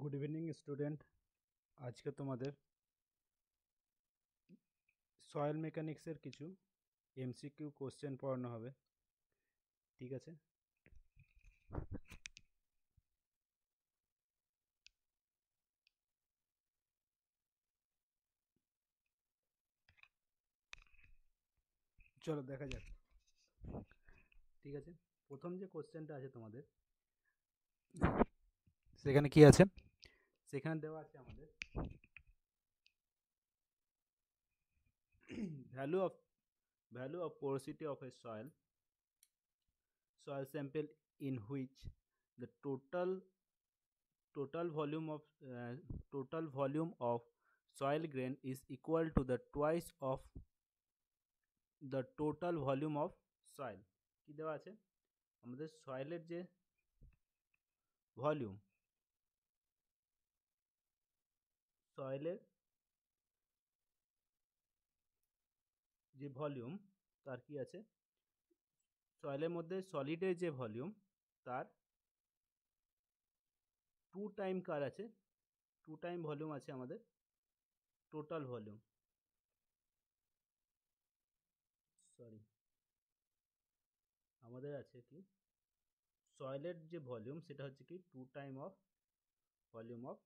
Good evening student আজকে তোমাদের soil মেকানিক্সের কিছু এমসিকিউ কোশ্চেন পড়ানো হবে ঠিক আছে চলো দেখা যাক ঠিক আছে প্রথম যে কোশ্চেনটা আছে তোমাদের সেখানে কি আছে সেখানে দেওয়া আছে আমাদের value of value of porosity of a soil soil sample in which the total total volume of total volume of soil grain is equal to the twice of the total volume of soil কী দেওয়া আছে আমাদের সয়েলের যে volume সয়েলের যে volume তার কি আছে সয়েলের মধ্যে সলিডের যে ভলিউম তার টু টাইম কার আছে টু টাইম ভলিউম আছে আমাদের টোটাল ভলিউম সরি আমাদের আছে কি সয়েলের যে ভলিউম সেটা হচ্ছে কি two time of volume of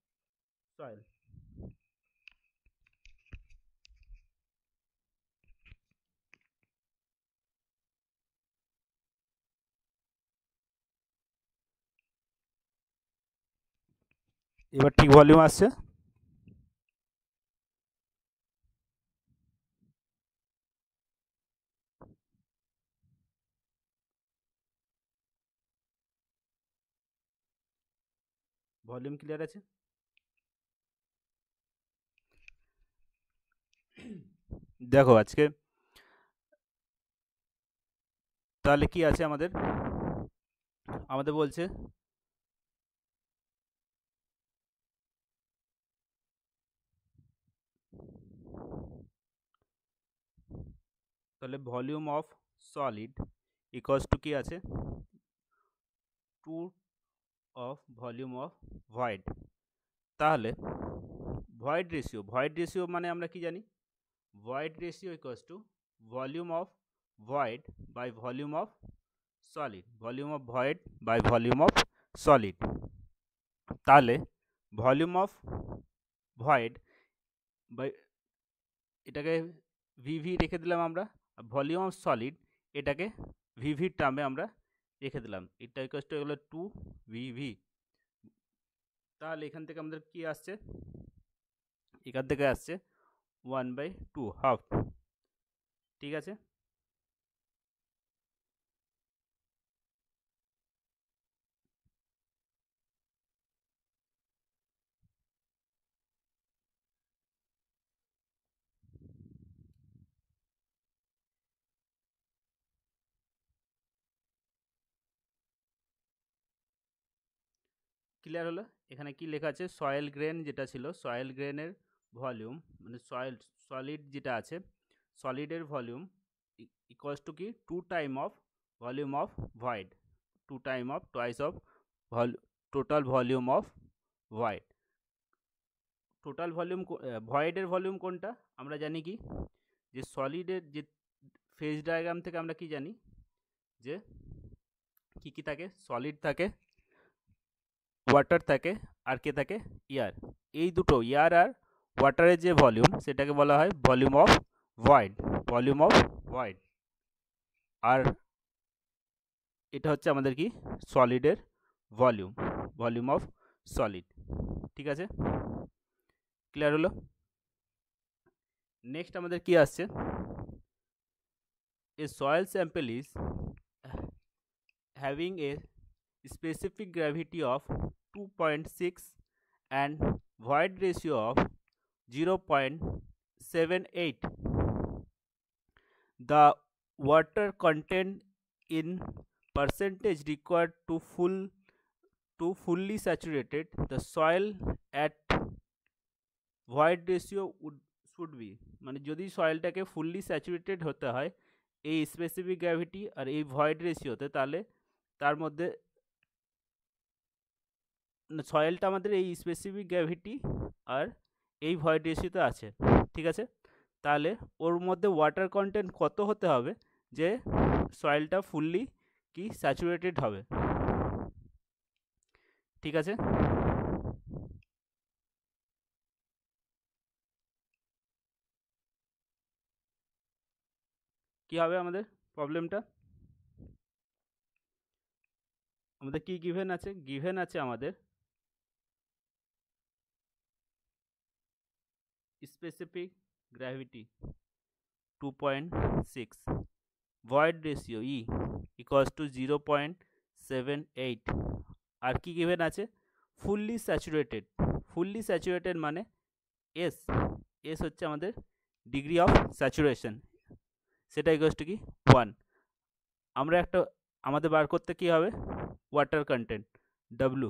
soil এবার ঠিক ভলিউম আসছে ভলিউম ক্লিয়ার আছে দেখো আজকে তাহলে কি আছে আমাদের আমাদের বলছে তাহলে volume of solid equals to কি আছে two of volume of void তাহলে ভয়েড রেশিও ভয়েড রেশিও মানে আমরা কি জানি void ratio equals to volume of void by volume of solid volume of void by volume of solid তাহলে volume of void বা এটাকে ভিভি রেখে দিলাম আমরা ভলিউম অফ সলিড এটাকে ভিভির টার্মে আমরা রেখে দিলাম এটা ইকোয়াস টু এগুলো টু ভিভি তাহলে এখান থেকে আমাদের কি আসছে এখান থেকে আসছে ওয়ান বাই টু হাফ ঠিক আছে ক্লিয়ার হলো এখানে কি লেখা আছে সয়েল গ্রেন যেটা ছিল সয়েল গ্রেনের ভলিউম মানে সয়েল সলিড যেটা আছে সলিডের ভলিউম ইকুয়ালস টু কি two time of volume of void two time of twice of vol total volume of void total volume ভয়েডের ভলিউম কোনটা আমরা জানি কি যে সলিডের যে ফেজ ডায়াগ্রাম থেকে আমরা কি জানি যে কি কি থাকে সলিড থাকে ওয়াটার থাকে আর কে থাকে ইয়ার এই দুটো ইয়ার আর ওয়াটারের যে ভলিউম সেটাকে বলা হয় volume of void volume of void আর এটা হচ্ছে আমাদের কি সলিডের ভলিউম ভলিউম অফ সলিড ঠিক আছে ক্লিয়ার হলো নেক্সট আমাদের কি আসছে a soil sample is having a specific gravity of two point six and void ratio of 0.78 the water content in percentage required to full to fully saturated the soil at void ratio would should be মানে যদি সয়েলটাকে fully saturated হতে হয় এই specific gravity আর এই void রেশিওতে তাহলে তার মধ্যে সয়েলটা আমাদের এই স্পেসিফিক গ্র্যাভিটি আর এই ভয়েড তো আছে ঠিক আছে তাহলে ওর মধ্যে ওয়াটার কন্টেন্ট কত হতে হবে যে সয়েলটা ফুললি কি স্যাচুরেটেড হবে ঠিক আছে কি হবে আমাদের প্রবলেমটা আমাদের কি গিভেন আছে গিভেন আছে আমাদের specific gravity 2.6 void to zero point seven 0.78 আর কি গিভেন আছে ফুললি স্যাচুরেটেড ফুললি স্যাচুরেটেড মানে এস এস হচ্ছে আমাদের ডিগ্রি অফ স্যাচুরেশন সেটা ইকোয়াস টু কি ওয়ান আমরা একটা আমাদের বার করতে কি হবে ওয়াটার কন্টেন্ট ডাব্লু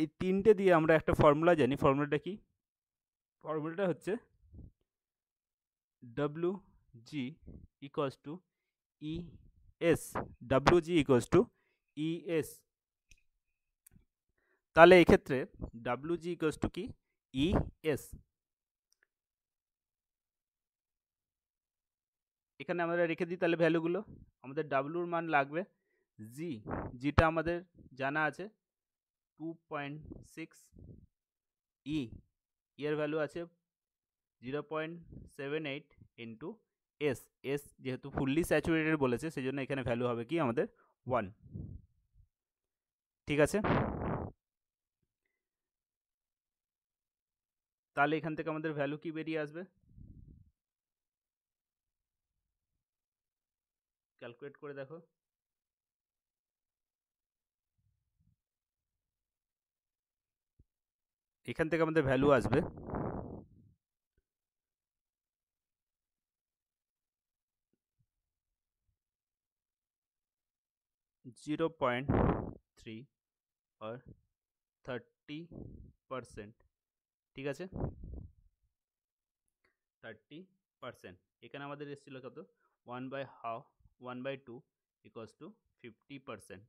এই তিনটে দিয়ে আমরা একটা ফর্মুলা জানি ফর্মুলাটা কি ফর্মুলাটা হচ্ছে W G equals to E S W G equals to E S তাহলে এক্ষেত্রে ডাব্লু জি ইকোয়াস টু কি ই e এস এখানে আমরা রেখে দিই তাহলে ভ্যালুগুলো আমাদের ডাব্লুর মান লাগবে জি জিটা আমাদের জানা আছে টু পয়েন্ট সিক্স ই ইয়ার ভ্যালু আছে zero point seven eight into S S যেহেতু ফুললি স্যাচুরেটেড বলেছে সেই জন্য এখানে ভ্যালু হবে কি আমাদের ওয়ান ঠিক আছে তাহলে এখান থেকে আমাদের ভ্যালু কি বেরিয়ে আসবে ক্যালকুলেট করে দেখো এখান থেকে আমাদের ভ্যালু আসবে জিরো পয়েন্ট থ্রি আর থার্টি পারসেন্ট ঠিক আছে থার্টি পারসেন্ট এখানে আমাদের এসেছিল কত one by half one by two equals to fifty percent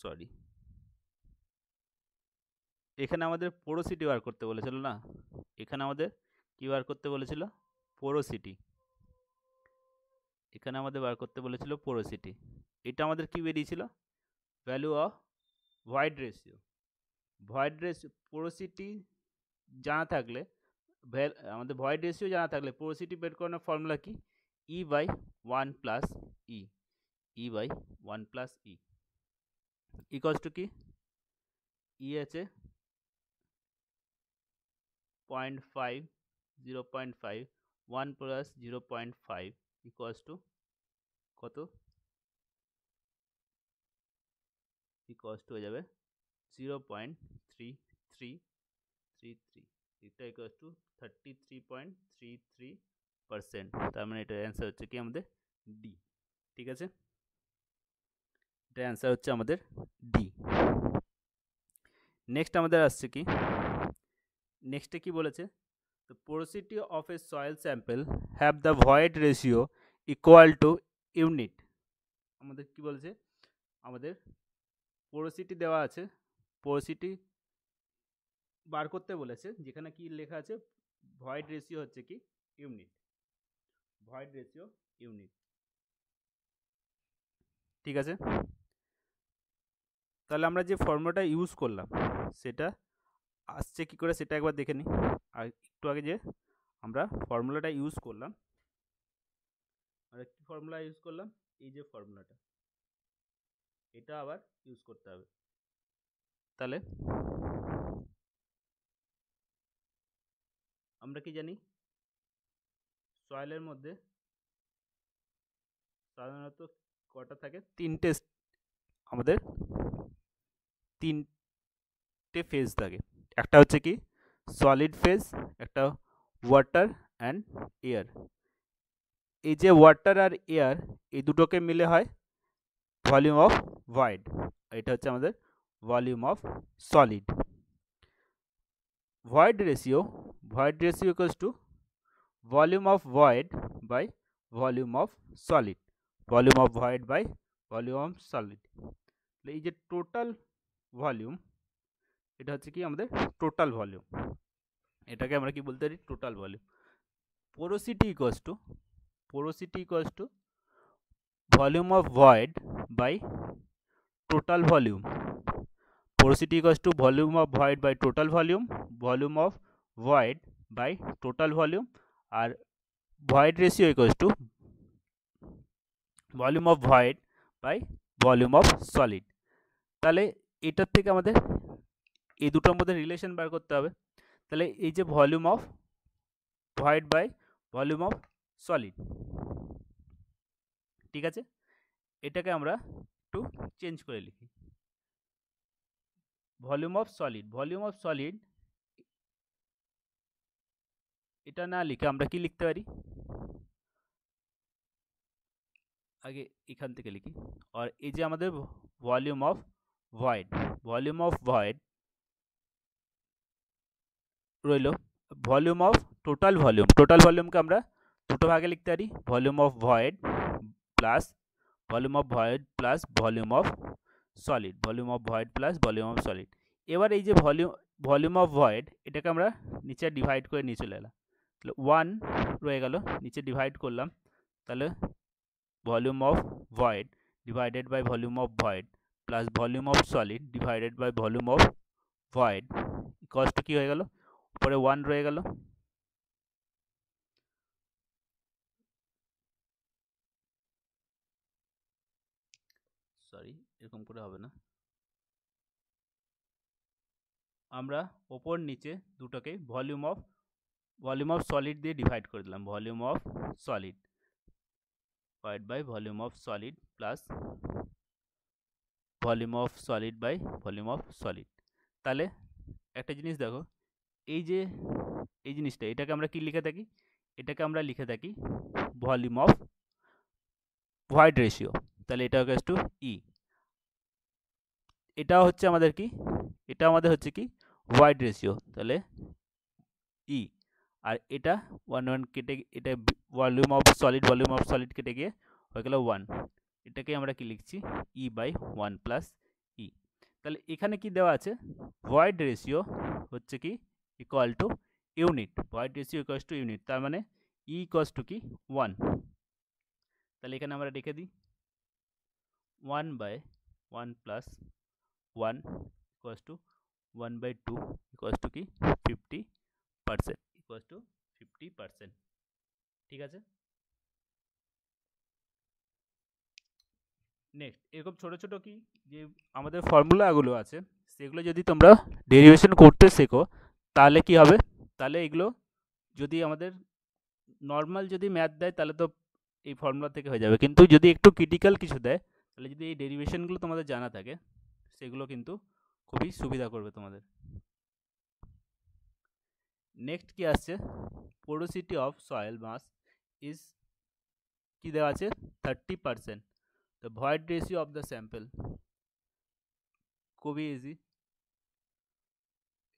sorry এখানে আমাদের পোরোসিটি বার করতে বলেছিল না এখানে আমাদের কি বার করতে বলেছিল পোরোসিটি এখানে আমাদের বার করতে বলেছিল পোরোসিটি এটা আমাদের কি বেরিয়েছিল value of void ratio void ratio porosity জানা থাকলে আমাদের ভয়েড রেশিও জানা থাকলে পোরোসিটি বের করানোর ফর্মুলা কি e by one plus e e by one plus e equals to কি ই আছে point five zero point five one plus zero point five equals to কত ইকলস টু হয়ে যাবে zero point three three three three এটা equals to thirty three point three three percent তার মানে এটার answer হচ্ছে কি আমাদের ডি ঠিক আছে এটা অ্যান্সার হচ্ছে আমাদের ডি নেক্সট আমাদের আসছে কি নেক্সটে কি বলেছে the porosity of a soil sample have the void ratio equal to unit আমাদের কি বলেছে আমাদের পোরোসিটি দেওয়া আছে পোরোসিটি বার করতে বলেছে যেখানে কি লেখা আছে ভয়েড রেশিও হচ্ছে কি ইউনিট ভয়েড রেশিও ইউনিট ঠিক আছে তাহলে আমরা যে ফর্মুলাটা ইউজ করলাম সেটা আসছে কি করে সেটা একবার দেখে নিই আর একটু আগে যে আমরা ফর্মুলাটা ইউজ করলাম আমরা কী ফর্মুলা ইউজ করলাম এই যে ফর্মুলাটা এটা আবার ইউজ করতে হবে তাহলে আমরা কি জানি সয়েলের মধ্যে সাধারণত কটা থাকে তিনটে আমাদের তিনটে ফেজ থাকে একটা হচ্ছে কি সলিড ফেজ একটা ওয়াটার অ্যান্ড এয়ার এই যে ওয়াটার আর এয়ার এই দুটোকে মিলে হয় ভলিউম অফ ভয়েড এটা হচ্ছে আমাদের volume of solid void ratio void ratio equals to volume of void by volume of solid volume of void by volume of solid এই যে টোটাল ভলিউম এটা হচ্ছে কি আমাদের টোটাল ভলিউম এটাকে আমরা কি বলতে পারি total volume porosity equals to porosity equals to volume of void by total volume porosity equals to volume of void by total volume volume of void by total volume আর void ratio equals to volume of void by volume of solid তাহলে এটার থেকে আমাদের এই দুটোর মধ্যে relation বার করতে হবে তাহলে এই যে volume of void by volume of solid ঠিক আছে এটাকে আমরা একটু চেঞ্জ করে লিখি volume of solid volume of solid এটা না লিখে আমরা কি লিখতে পারি আগে এখান থেকে লিখি আর এই যে আমাদের volume of void volume of void রইল volume of total volume total ভলিউমকে আমরা দুটো ভাগে লিখতে পারি volume of void plus volume of void plus volume of solid volume of void plus volume of solid এবার এই যে ভলিউম ভলিউম অফ ভয়েড এটাকে আমরা নিচে ডিভাইড করে নিয়ে চলে এলাম তাহলে ওয়ান রয়ে গেল নিচে ডিভাইড করলাম তাহলে volume of void divided by volume of void plus volume of solid divided by volume of void কস্ট কী হয়ে গেল উপরে ওয়ান রয়ে গেল সরি এরকম করে হবে না আমরা ওপর নিচে দুটোকে volume of volume of solid দিয়ে ডিভাইড করে দিলাম volume of solid void by volume of solid plus volume of solid by volume of solid তাহলে একটা জিনিস দেখো এই যে এই জিনিসটা এটাকে আমরা কি লিখে থাকি এটাকে আমরা লিখে থাকি ভলিউম অফ হোয়াইড রেশিও তাহলে এটা হচ্ছে টু ই এটা হচ্ছে আমাদের কি এটা আমাদের হচ্ছে কি হোয়াইড রেশিও তাহলে ই e। আর এটা ওয়ান ওয়ান কেটে এটা volume of solid volume of solid কেটে গিয়ে হয়ে গেল ওয়ান এটাকে আমরা কি লিখছি e by one plus e তাহলে এখানে কি দেওয়া আছে ভয়েড রেশিও হচ্ছে কি equal to unit void ratio equal to unit তার মানে ই ইকুয়াল টু কি ওয়ান তাহলে এখানে আমরা রেখে দিই one by one plus one equal to one by two equal to কি fifty percent equals two fifty percent ঠিক আছে নেক্সট এরকম ছোট ছোট কি যে আমাদের ফর্মুলাগুলো আছে সেগুলো যদি তোমরা ডেরিভেশন করতে শেখো তাহলে কি হবে তাহলে এগুলো যদি আমাদের নর্মাল যদি ম্যাথ দেয় তাহলে তো এই ফর্মুলা থেকে হয়ে যাবে কিন্তু যদি একটু ক্রিটিক্যাল কিছু দেয় তাহলে যদি এই ডেরিভেশনগুলো তোমাদের জানা থাকে সেগুলো কিন্তু খুবই সুবিধা করবে তোমাদের নেক্সট কি আসছে porosity of soil mass is কি দেওয়া আছে থার্টি পারসেন্ট তো void ratio of the sample খুবই ইজি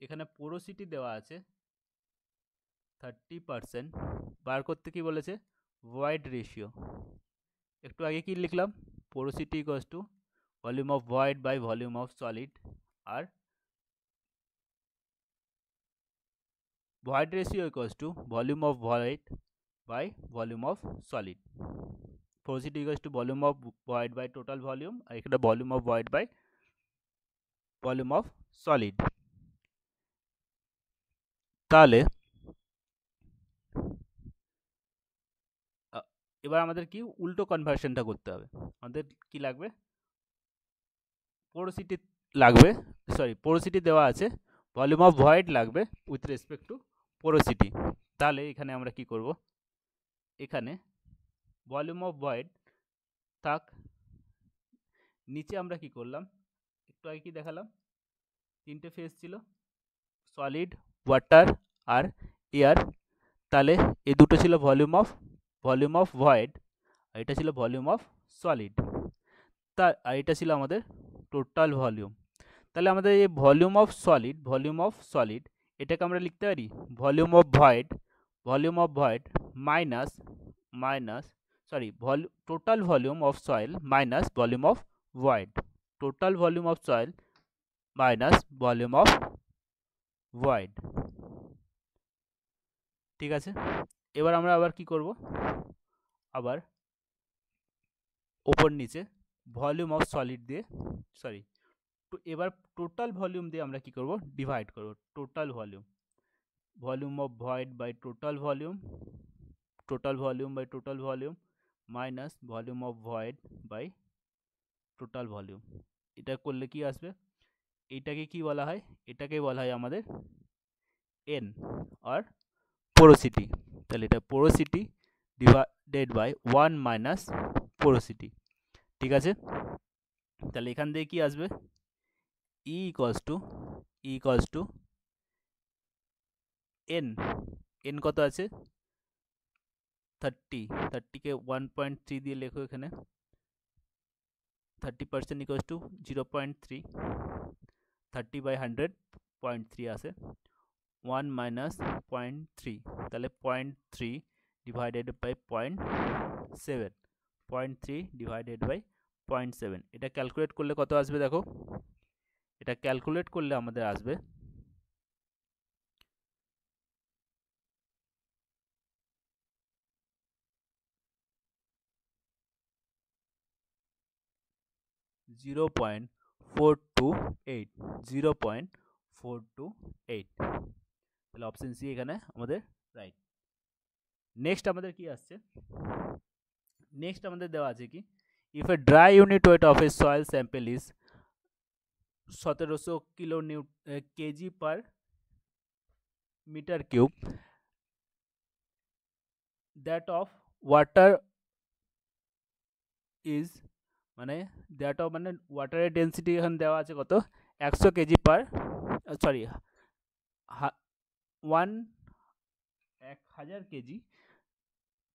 এখানে পোরোসিটি দেওয়া আছে থার্টি পারসেন্ট বার করতে কি বলেছে ভয়েড রেশিও একটু আগে কি লিখলাম porosity equals to volume of void by volume of solid আর void ratio equals to volume of void by volume of solid porosity equals to volume of void by total volume I এখানে volume of void by volume of solid তাহলে এবার আমাদের কি উল্টো কনভার্সনটা করতে হবে আমাদের কি লাগবে পোরোসিটি লাগবে সরি পোরোসিটি দেওয়া আছে ভলিউম অফ ভয়েড লাগবে উইথ রেসপেক্ট টু পোরোসিটি তাহলে এখানে আমরা কি করব এখানে ভলিউম অফ ভয়েড থাক নিচে আমরা কি করলাম একটু আগে কি দেখালাম তিনটে ফেজ ছিল সলিড ওয়াটার আর এয়ার তাহলে এ দুটো ছিল volume of volume of void আর এটা ছিল ভলিউম অফ সলিড তা আর এটা ছিল আমাদের টোটাল ভলিউম তাহলে আমাদের এই volume of solid volume of solid এটাকে আমরা লিখতে পারি volume of void volume of void minus minus sorry total volume of soil minus volume of void total volume of soil minus volume of void ঠিক আছে এবার আমরা আবার কি করব আবার ওপর নিচে ভলিউম অফ সলিড দিয়ে সরি তো এবার টোটাল ভলিউম দিয়ে আমরা কি করব ডিভাইড করব total volume volume of void by total volume total volume by total volume minus volume of void by total volume এটা করলে কি আসবে এটাকে কি বলা হয় এটাকে বলা হয় আমাদের এন আর পোরোসিটি তাহলে এটা porosity divided by one minus porosity ঠিক আছে তাহলে এখান থেকে কী আসবে e equals to e equals to n n কত আছে থার্টি থার্টিকে ওয়ান পয়েন্ট থ্রি দিয়ে লেখো এখানে thirty percent equals to zero point three thirty by hundred point three আসে ওয়ান মাইনাস পয়েন্ট থ্রি তাহলে point three divided by point seven point three divided by point seven এটা calculate করলে কত আসবে দেখো এটা ক্যালকুলেট করলে আমাদের আসবে zero point four two eight zero point four two eight তাহলে অপশান সি এখানে আমাদের রাইট নেক্সট আমাদের কি আসছে নেক্সট আমাদের দেওয়া আছে কি if a dry unit weight of a soil sample is সতেরোশো kilo new KG per metre cube that of water is মানে দ্যাট অফ মানে ওয়াটারের ডেন্সিটি এখন দেওয়া আছে কত একশো কেজি পার সরি ওয়ান এক হাজার KG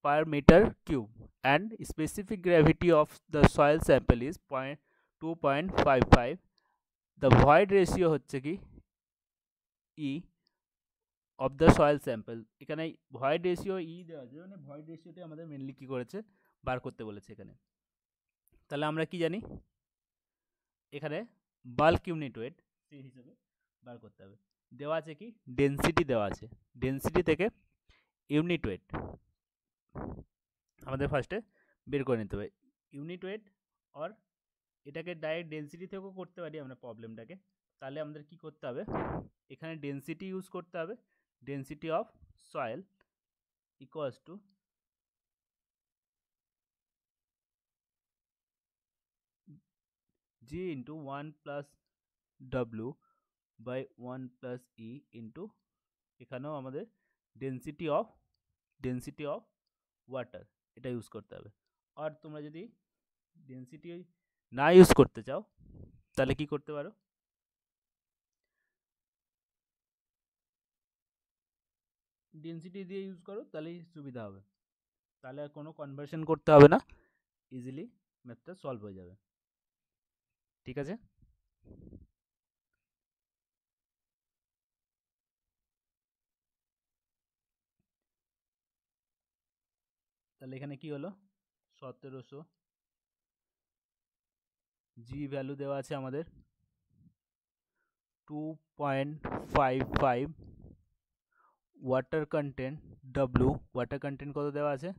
per metre cube and specific gravity of the soil sample is point two point five five the void ratio হচ্ছে কি e of the soil sample এখানে ভয়েড রেশিও ই দেওয়া আছে মানে void রেশিওটি আমাদের mainly কী করেছে বার করতে বলেছে এখানে তাহলে আমরা কি জানি এখানে বাল্ক ইউনিট ওয়েট সেই হিসেবে বার করতে হবে দেওয়া আছে কি ডেনসিটি দেওয়া আছে ডেনসিটি থেকে ইউনিট ওয়েট আমাদের ফার্স্টে বের করে নিতে হবে ইউনিট ওয়েট অর এটাকে ডাইরেক্ট ডেন্সিটি থেকেও করতে পারি আমরা প্রবলেমটাকে তাহলে আমাদের কি করতে হবে এখানে ডেন্সিটি ইউজ করতে হবে density of soil equals to G into one plus W by one plus e into এখানেও আমাদের density of density of water এটা ইউজ করতে হবে আর তোমরা যদি ডেন্সিটি না ইউজ করতে চাও তাহলে কি করতে পারো ডেন্সিটি দিয়ে ইউজ করো তাহলেই সুবিধা হবে তাহলে আর কোনো কনভার্সন করতে হবে না ইজিলি ম্যাথটা সলভ হয়ে যাবে ঠিক আছে তাহলে এখানে কি হলো সতেরোশো জি ভ্যালু দেওয়া আছে আমাদের two point five five water content W water content কত দেওয়া আছে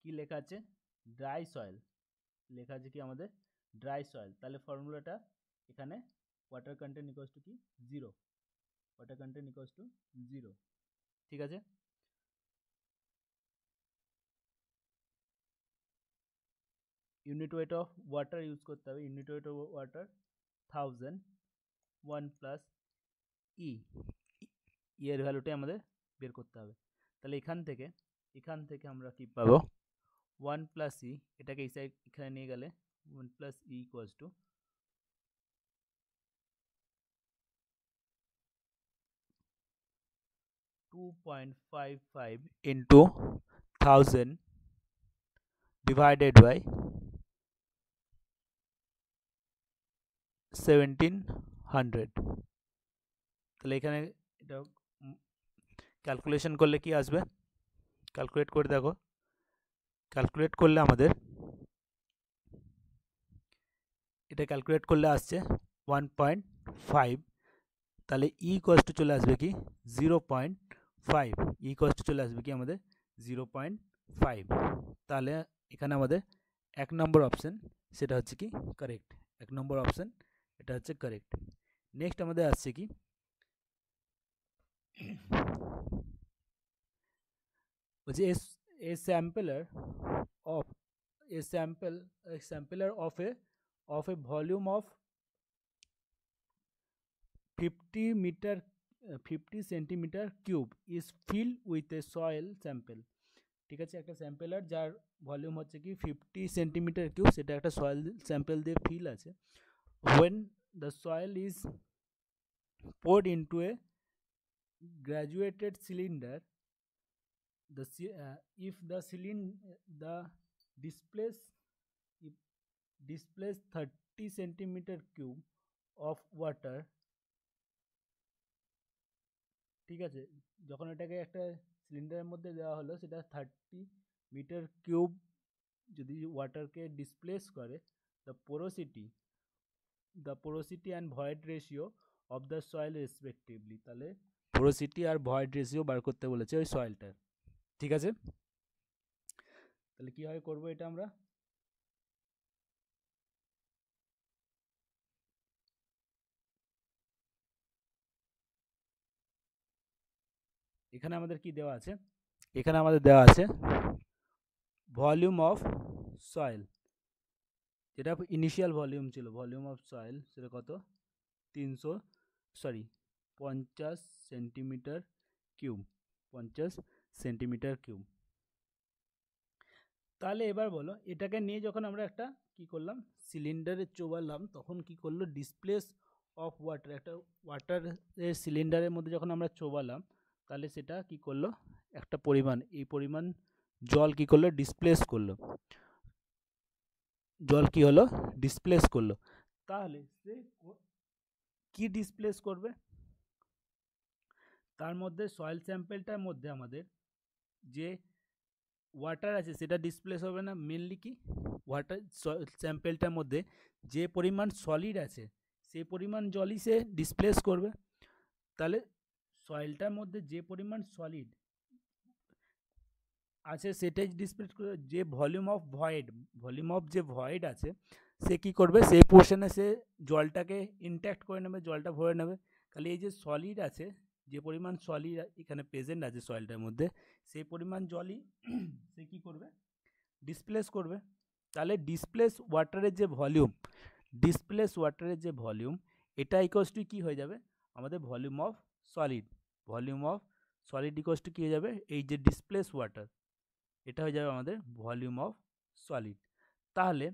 কি লেখা আছে ড্রাই সয়েল লেখা আছে কি আমাদের ড্রাই সয়েল তাহলে ফর্মুলাটা এখানে ওয়াটার কন্টেন্ট ইকোয়াস টু কি zero water content equals to zero ঠিক আছে unit weight of water use korte hobe unit weight of water 1000 1 + e এর ভ্যালুটি আমাদের বের করতে হবে তাহলে এখান থেকে এখান থেকে আমরা কি পাবো 1 + e এটাকে এই সাইডে এখানে নিয়ে গেলে 1 + e = 2.55 * 1000 divided by seventeen hundred তাহলে এখানে এটা ক্যালকুলেশন করলে কি আসবে ক্যালকুলেট করে দেখো ক্যালকুলেট করলে আমাদের এটা ক্যালকুলেট করলে আসছে ওয়ান পয়েন্ট ফাইভ তাহলে ই e কস্ট চলে আসবে কি জিরো পয়েন্ট ফাইভ ই কস্ট চলে আসবে কি আমাদের জিরো পয়েন্ট ফাইভ তাহলে এখানে আমাদের এক নম্বর অপশান সেটা হচ্ছে কি কারেক্ট এক নম্বর অপশান এটা হচ্ছে কারেক্ট নেক্সট আমাদের আসছে কি বলছি a sampler of a sample sampler of a of a volume of fifty meter fifty centimeter cube is fill with a soil sample ঠিক আছে একটা স্যাম্পেলার যার ভলিউম হচ্ছে কি ফিফটি সেন্টিমিটার কিউব সেটা একটা সয়েল স্যাম্পেল দিয়ে ফিল আছে when the soil is poured into a graduated cylinder the uh, if the cylinder the displace if displace 30 centimeter cube of water ঠিক আছে যখন এটাকে একটা সিলিন্ডারের মধ্যে দেওয়া হলো সেটা থার্টি মিটার কিউব যদি ওয়াটারকে ডিসপ্লেস করে the porosity the porosity and void ratio of the soil respectively তাহলে পোরোসিটি আর ভয়েড রেশিও বার করতে বলেছে ওই সয়েলটার ঠিক আছে তাহলে কীভাবে করবো এটা আমরা এখানে আমাদের কি দেওয়া আছে এখানে আমাদের দেওয়া আছে ভলিউম অফ সয়েল যেটা ইনিশিয়াল ভলিউম ছিল ভলিউম অফ সয়েল সেটা কত তিনশো সরি পঞ্চাশ সেন্টিমিটার কিউব পঞ্চাশ সেন্টিমিটার কিউব তাহলে এবার বলো এটাকে নিয়ে যখন আমরা একটা কি করলাম সিলিন্ডারে চোবালাম তখন কি করলো ডিসপ্লেস অফ ওয়াটার একটা ওয়াটারের সিলিন্ডারের মধ্যে যখন আমরা চোবালাম তাহলে সেটা কি করলো একটা পরিমাণ এই পরিমাণ জল কি করলো ডিসপ্লেস করলো জল কি হলো ডিসপ্লেস করলো তাহলে সে কি ডিসপ্লেস করবে তার মধ্যে সয়েল স্যাম্পেলটার মধ্যে আমাদের যে ওয়াটার আছে সেটা ডিসপ্লেস হবে না মেনলি কি ওয়াটার স্যাম্পেলটার মধ্যে যে পরিমাণ সলিড আছে সে পরিমাণ জলই সে ডিসপ্লেস করবে তাহলে সয়েলটার মধ্যে যে পরিমাণ সলিড আছে সেটাই ডিসপ্লেস করে যে volume of void volume of যে ভয়েড আছে সে কি করবে সেই পোর্শনে সে জলটাকে ইনট্যাক্ট করে নেবে জলটা ভরে নেবে খালি এই যে সলিড আছে যে পরিমাণ সলিড এখানে প্রেজেন্ট আছে সয়েলটার মধ্যে সেই পরিমাণ জলই সে কী করবে ডিসপ্লেস করবে তাহলে ডিসপ্লেস ওয়াটারের যে ভলিউম ডিসপ্লেস ওয়াটারের যে ভলিউম এটা ইকোয়াস টু কী হয়ে যাবে আমাদের volume of solid volume of solid equals to কী হয়ে যাবে এই যে ডিসপ্লেস ওয়াটার এটা হয়ে যাবে আমাদের ভলিউম অফ সলিড তাহলে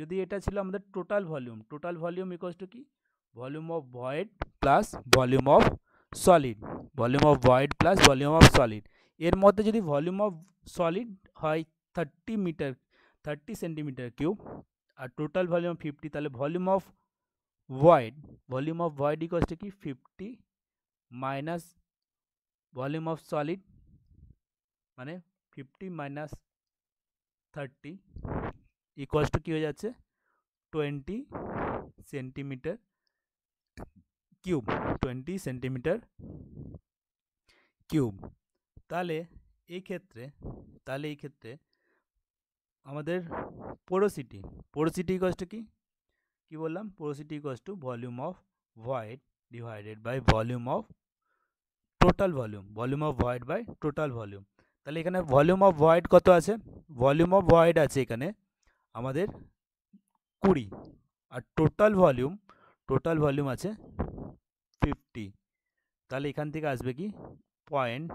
যদি এটা ছিল আমাদের total volume total volume equals to কি volume of void plus volume of solid volume of void plus volume of solid এর মধ্যে যদি ভলিউম অফ সলিড হয় thirty meter thirty centimeter cube আর টোটাল ভলিউম ফিফটি তাহলে volume of void volume of void equals to কি fifty minus volume of solid মানে fifty minus thirty equals to কী হয়ে যাচ্ছে twenty centimeter cube twenty centimeter cube তাহলে এই ক্ষেত্রে তাহলে এই ক্ষেত্রে আমাদের পোরোসিটি পোরোসিটি কষ্ট কি কি বললাম পোরোসিটি কষ্ট volume of void divided by volume of total volume volume of void by total volume তাহলে এখানে ভলিউম অফ ভয়েড কত আছে ভলিউম অফ ভয়েড আছে এখানে আমাদের কুড়ি আর টোটাল ভলিউম টোটাল ভলিউম আছে ফিফটি তাহলে এখান থেকে আসবে কি point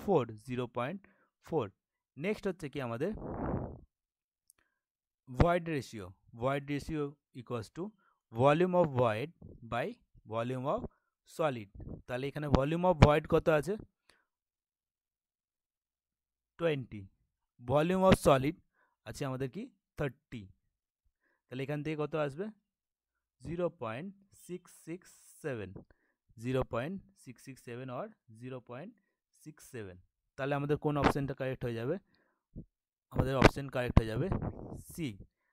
four zero point four next হচ্ছে কি আমাদের void ratio void ratio equals to volume of void by volume of solid তাহলে এখানে ভলিউম অফ ভয়েড কত আছে টোয়েন্টি ভলিউম অফ সলিড আছে আমাদের কি থার্টি তাহলে এখান থেকে কত আসবে zero point six six seven zero point six six seven or zero point six seven তাহলে আমাদের কোন অপশানটা কারেক্ট হয়ে যাবে আমাদের অপশান কারেক্ট হয়ে যাবে সি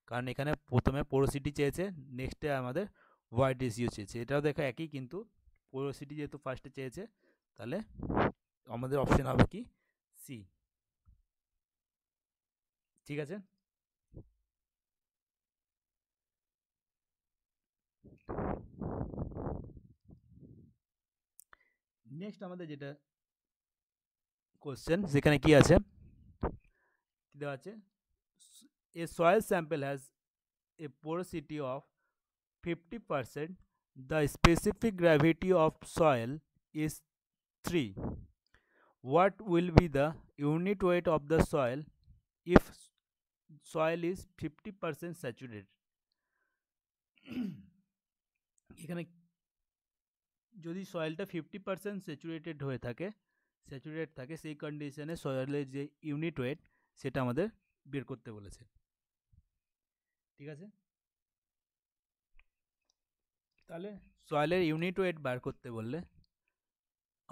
কারণ এখানে প্রথমে পোরোসিটি চেয়েছে নেক্সটে আমাদের ওয়াইড রেসিও চেয়েছে এটাও দেখা একই কিন্তু পোরোসিটি যেহেতু ফার্স্টে চেয়েছে তাহলে আমাদের অপশান হবে কি সি ठीक है नेक्स्ट हमारे যেটা কোশ্চেন এখানে কি আছে কি দেওয়া আছে a soil sample has a porosity of 50% the specific gravity of soil is 3 what will be the unit weight of the soil soil is fifty percent saturated এখানে যদি সয়েলটা ফিফটি পার্সেন্ট স্যাচুরেটেড হয়ে থাকে স্যাচুরেট থাকে সেই কন্ডিশনে সয়েলের যে unit wait সেটা আমাদের বের করতে বলেছে ঠিক আছে তাহলে সয়েলের ইউনিট ওয়েট বার করতে বললে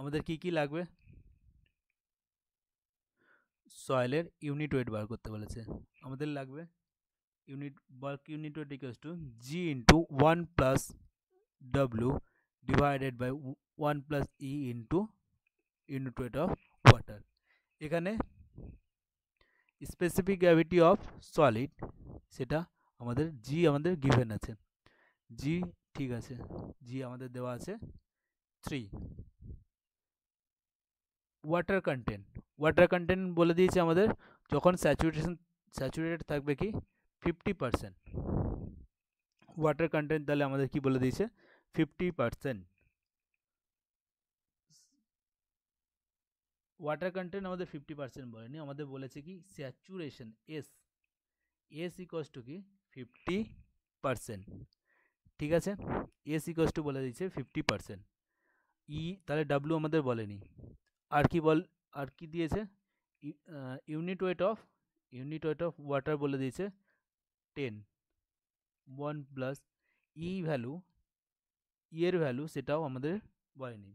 আমাদের কি কি লাগবে সয়েলের ইউনিট ওয়েট বার করতে বলেছে আমাদের লাগবে unit bulk unit weight equal to G into one plus W divided by one plus e into unit weight of water এখানে স্পেসিফিক গ্র্যাভিটি অফ সলিড সেটা আমাদের জি আমাদের গিভেন আছে জি ঠিক আছে জি আমাদের দেওয়া আছে three water content water content বলে দিয়েছে আমাদের যখন স্যাচুরেশন স্যাচুরেটেড থাকবে কি ফিফটি পারসেন্ট ওয়াটার কন্টেন্ট তাহলে আমাদের কি বলে দিয়েছে ফিফটি পারসেন্ট ওয়াটার কন্টেন্ট আমাদের ফিফটি পার্সেন্ট বলেনি আমাদের বলেছে কি saturation S S equals to কি ফিফটি পার্সেন্ট ঠিক আছে এস ইকোয়াস টু বলে দিয়েছে ফিফটি পার্সেন্ট ই তাহলে ডাব্লু আমাদের বলেনি আর কি বল আর কি দিয়েছে unit weight of unit weight of water বলে দিয়েছে ten one plus e value ইয়ের ভ্যালু সেটাও আমাদের বলেনি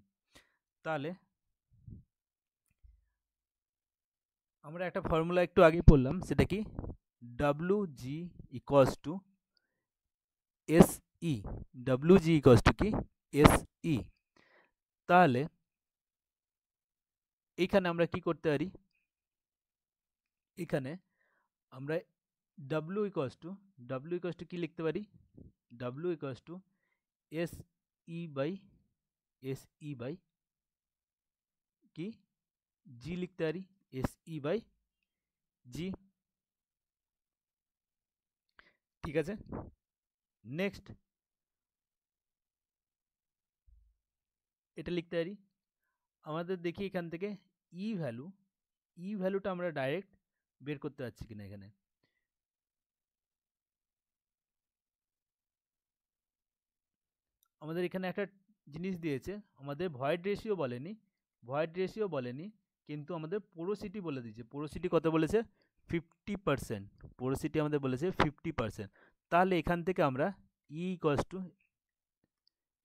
তাহলে আমরা একটা ফর্মুলা একটু আগে পড়লাম সেটা কি W G equals to S e W G equals to কি এস ই e। তাহলে এখানে আমরা কি করতে পারি এখানে আমরা W equals to W equals to কী লিখতে পারি W equals to S e by S e by কি জি লিখতে পারি এস ই বাই জি ঠিক আছে নেক্সট এটা লিখতে পারি আমাদের দেখি এখান থেকে ই ভ্যালু ই ভ্যালুটা আমরা ডাইরেক্ট বের করতে পারছি কিনা এখানে আমাদের এখানে একটা জিনিস দিয়েছে আমাদের ভয়েড রেশিও বলেনি ভয়েড রেশিও বলেনি কিন্তু আমাদের পোরোসিটি বলে দিয়েছে পোরোসিটি কত বলেছে ফিফটি পারসেন্ট পোরোসিটি আমাদের বলেছে ফিফটি পারসেন্ট তাহলে এখান থেকে আমরা ই ইকোয়াস টু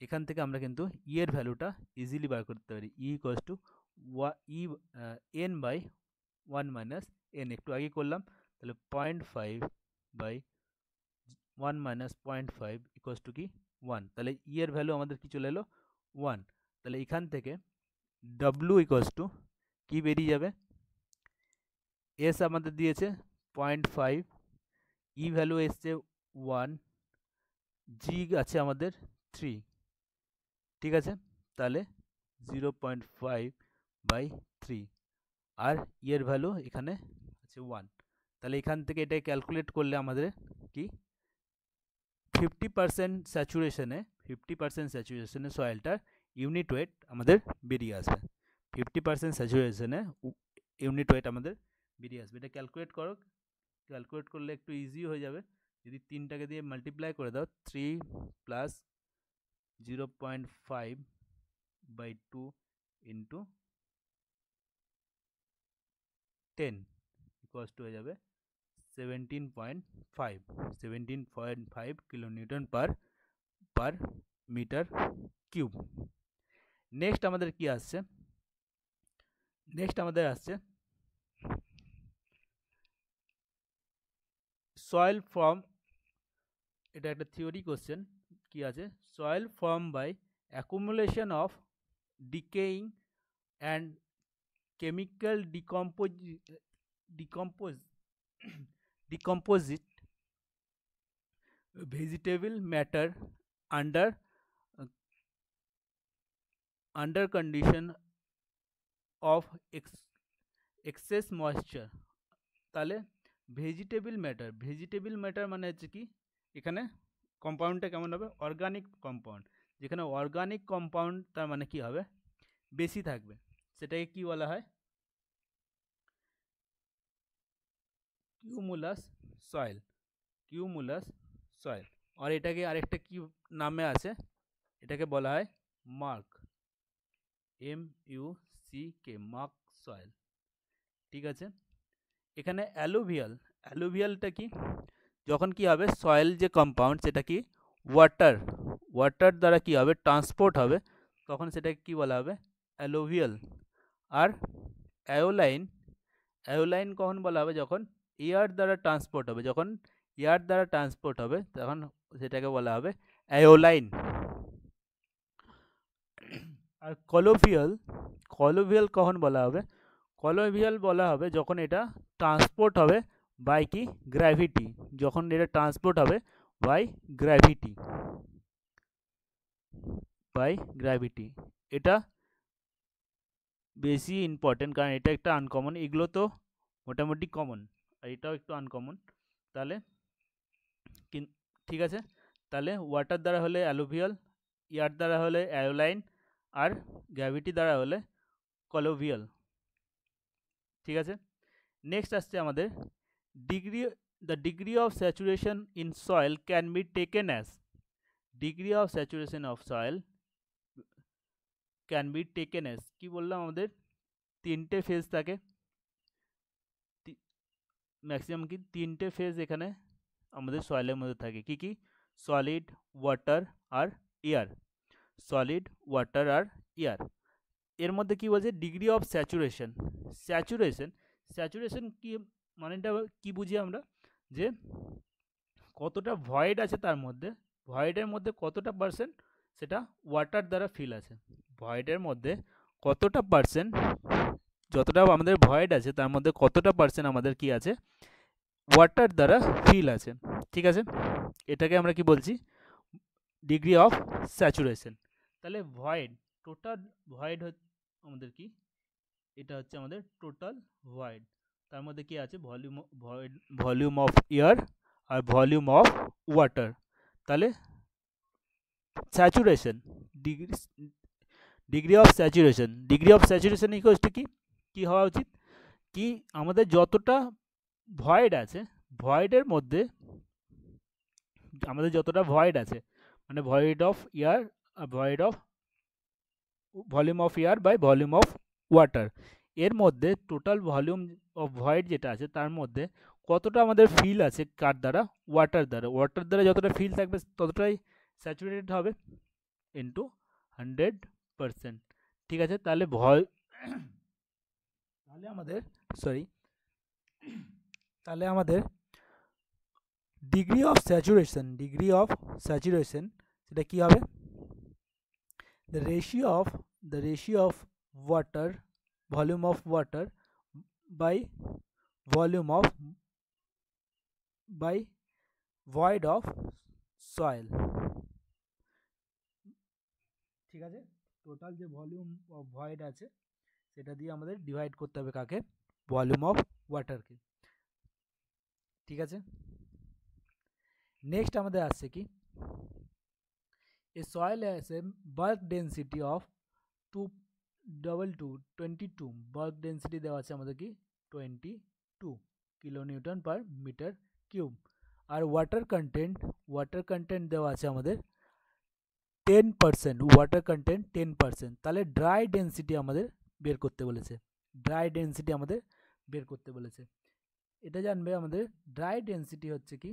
এখান থেকে আমরা কিন্তু ই e এর ভ্যালুটা ইজিলি বার করতে পারি ই ইকোয়াস টু ওয়া ই n by one minus n একটু আগে করলাম তাহলে point five by one minus point five equals to কি ওয়ান তাহলে ই e এর ভ্যালু আমাদের কী চলে এলো ওয়ান তাহলে এখান থেকে ডাব্লু ইকোয়াস টু কী বেরিয়ে যাবে এস আমাদের দিয়েছে পয়েন্ট ফাইভ ই ভ্যালু এসছে ওয়ান জি আছে আমাদের থ্রি ঠিক আছে তাহলে zero point five by three আর ইয়ের ভ্যালু এখানে আছে ওয়ান তাহলে এখান থেকে এটা ক্যালকুলেট করলে আমাদের কি ফিফটি পারসেন্ট স্যাচুরেশনে ফিফটি পারসেন্ট স্যাচুরেশনে সয়েলটার ইউনিট ওয়েট আমাদের বেরিয়ে আসবে ফিফটি পারসেন্ট স্যাচুরেশনে ইউনিট ওয়েট আমাদের বেরিয়ে আসবে এটা ক্যালকুলেট করো ক্যালকুলেট করলে একটু ইজি হয়ে যাবে যদি তিনটাকে দিয়ে মাল্টিপ্লাই করে দাও থ্রি প্লাস 0.5 / 2 * 10 = হয়ে যাবে 17.5 17.5 kN per per metre cube next আমাদের কি আসছে नेक्स्ट আমাদের আসছে soil from এটা একটা থিওরি কোশ্চেন কি আছে soil formed by accumulation of decaying and chemical decompose decompose decomposite vegetable matter under uh, under condition of ex excess moisture তাহলে vegetable matter vegetable matter মানে হচ্ছে কি এখানে কম্পাউন্ডটা কেমন হবে অর্গানিক কম্পাউন্ড যেখানে অর্গানিক কম্পাউন্ড তার মানে কি হবে বেশি থাকবে সেটাকে কি বলা হয় কিউমুলাস সয়েল কিউমুলাস সয়েল আর এটাকে আরেকটা কি নামে আছে এটাকে বলা হয় muck M U C K muck soil ঠিক আছে এখানে অ্যালুভিয়াল অ্যালুভিয়ালটা কি যখন কি হবে সয়েল যে কম্পাউন্ড সেটা কি ওয়াটার ওয়াটার দ্বারা কি হবে ট্রান্সপোর্ট হবে তখন সেটাকে কি বলা হবে অ্যালোভিয়াল আর অ্যাওলাইন অ্যাওলাইন কখন বলা হবে যখন এয়ার দ্বারা ট্রান্সপোর্ট হবে যখন এয়ার দ্বারা ট্রান্সপোর্ট হবে তখন সেটাকে বলা হবে অ্যাওলাইন আর কলোভিয়াল কলোভিয়াল কখন বলা হবে কলোভিয়াল বলা হবে যখন এটা ট্রান্সপোর্ট হবে বাই কি গ্র্যাভিটি যখন এটা ট্রান্সপোর্ট হবে বাই গ্র্যাভিটি বাই গ্র্যাভিটি এটা বেশি ইম্পর্টেন্ট কারণ এটা একটা আনকমন এগুলো তো মোটামুটি কমন আর এটাও একটু আনকমন তাহলে ঠিক আছে তাহলে ওয়াটার দ্বারা হলে অ্যালোভিয়াল ইয়ার দ্বারা হলে অ্যালোলাইন আর গ্র্যাভিটি দ্বারা হলে কলোভিয়াল ঠিক আছে নেক্সট আসছে আমাদের degree the degree of saturation in soil can be taken as degree of saturation of soil can be taken as কি বললাম আমরা তিনটে ফেজ থাকে ম্যাক্সিমাম কি তিনটে ফেজ এখানে আমাদের সয়েলের মধ্যে থাকে কি কি সলিড ওয়াটার আর এয়ার সলিড ওয়াটার আর এয়ার এর মধ্যে কি বলতে degree of saturation saturation saturation কি মানেটা কি বুঝি আমরা যে কতটা ভয়েড আছে তার মধ্যে ভয়েডের মধ্যে কতটা পার্সেন্ট সেটা ওয়াটার দ্বারা ফিল আছে ভয়েডের মধ্যে কতটা পার্সেন্ট যতটা আমাদের ভয়েড আছে তার মধ্যে কতটা পার্সেন্ট আমাদের কি আছে ওয়াটার দ্বারা ফিল আছে ঠিক আছে এটাকে আমরা কি বলছি ডিগ্রি অফ স্যাচুরেশন তাহলে ভয়েড টোটাল ভয়েড আমাদের কি এটা হচ্ছে আমাদের টোটাল ভয়েড তার মধ্যে কি আছে ভলিউম ভলিউম অফ এয়ার আর ভলিউম অফ ওয়াটার তাহলে saturation degree degree of saturation degree of saturation equal to কি কী হওয়া উচিত কি আমাদের যতটা ভয়েড আছে ভয়েডের মধ্যে আমাদের যতটা ভয়েড আছে মানে void of air void of volume of air by volume of water এর মধ্যে টোটাল ভলিউম অফ ভয়েড যেটা আছে তার মধ্যে কতটা আমাদের ফিল আছে কার দ্বারা ওয়াটার দ্বারা ওয়াটার দ্বারা যতটা ফিল থাকবে ততটাই স্যাচুরেটেড হবে ইনটু 100% ঠিক আছে তাহলে ভল তাহলে আমাদের সরি তাহলে আমাদের degree of saturation degree of saturation সেটা কি হবে the ratio of the ratio of water volume of water by volume of by void of soil ঠিক আছে টোটাল যে ভলিউম অফ ভয়েড আছে সেটা দিয়ে আমাদের ডিভাইড করতে হবে কাকে ভলিউম অফ ওয়াটারকে ঠিক আছে নেক্সট আমাদের আসছে কি a soil has a bulk density of two double two twenty two bulk density দেওয়া আছে আমাদের কি twenty two kilo newton per metre cube আর ওয়াটার কন্টেন্ট ওয়াটার কন্টেন্ট দেওয়া আছে আমাদের ten percent water content ten percent তাহলে dry density আমাদের বের করতে বলেছে ড্রাই ডেন্সিটি আমাদের বের করতে বলেছে এটা জানবে আমাদের ড্রাই ডেন্সিটি হচ্ছে কি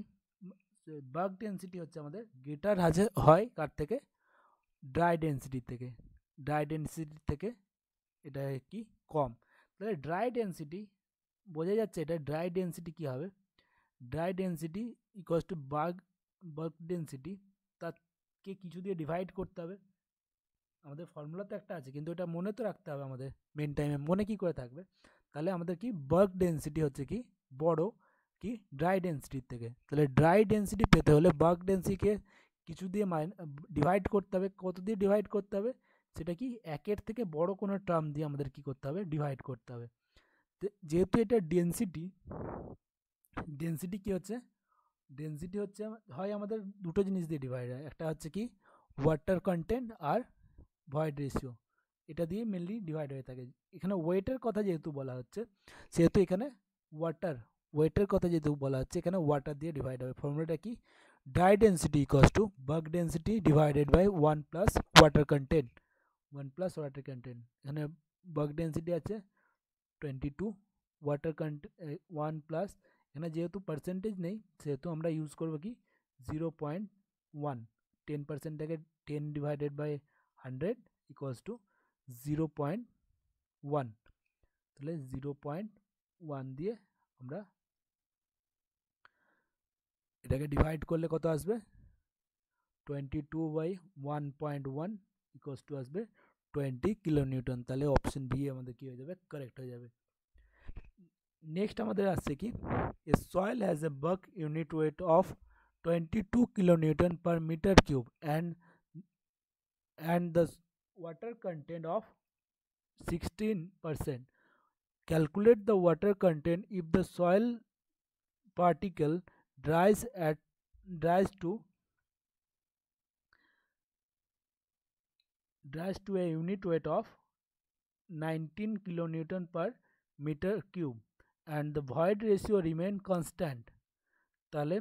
বাল্ক ডেন্সিটি হচ্ছে আমাদের গ্রেটার হাজে হয় কার থেকে ড্রাই ডেন্সিটি থেকে ড্রাই ডেনসিটি থেকে এটা কি কম তাহলে ড্রাই ডেনসিটি বোঝে যাচ্ছে এটা ড্রাই ডেনসিটি কি হবে dry density equals to bulk bulk density তা কে কিছু দিয়ে ডিভাইড করতে হবে আমাদের ফর্মুলা তো একটা আছে কিন্তু এটা মনে তো রাখতে হবে আমাদের মেইন টাইমে মনে কি করে থাকবে তাহলে আমাদের কি বাল্ক ডেনসিটি হচ্ছে কি বড় কি ড্রাই ডেনসিটি থেকে তাহলে ড্রাই ডেনসিটি পেতে হলে বাগ ডেনসিকে কিছু দিয়ে ডিভাইড করতে হবে কত দিয়ে ডিভাইড করতে হবে সেটা কি একের থেকে বড় কোনো টার্ম দিয়ে আমাদের কি করতে হবে ডিভাইড করতে হবে যেহেতু এটা ডেনসিটি ডেনসিটি কি হচ্ছে ডেনসিটি হচ্ছে হয় আমাদের দুটো জিনিস দিয়ে ডিভাইড হয় একটা হচ্ছে কি ওয়াটার কন্টেন্ট আর ভয়েড রেশিও এটা দিয়ে মেনলি ডিভাইড হয়ে থাকে এখানে ওয়েটের কথা যেহেতু বলা হচ্ছে সেহেতু এখানে ওয়াটার ওয়েটের কথা যেহেতু বলা হচ্ছে এখানে ওয়াটার দিয়ে ডিভাইড হবে ফর্মুলাটা কি dry density equals to bulk density divided by one plus water content one plus water content एखे बग डेंसिटी आ टोटी two water content one plus एखे जेहेतु पार्सेंटेज नहीं यूज करब कि zero point one ten percent टे ten divided hundred equals to zero point one तेल जरो पॉइंट वन दिए हमें ये डिवाइड कर ले कत आस टोटी two one point one equals to आस টোয়েন্টি কিলো নিউটন তাহলে অপশন বি আমাদের কী হয়ে যাবে কারেক্ট হয়ে যাবে নেক্সট আমাদের আসছে কি a soil has a bulk unit weight of twenty two kilo newton per metre cube and and the water content of sixteen percent calculate the water content if the soil particle dries at dries to dries to a unit weight of 19 kilonewton per meter cube and the void ratio remain constant তাহলে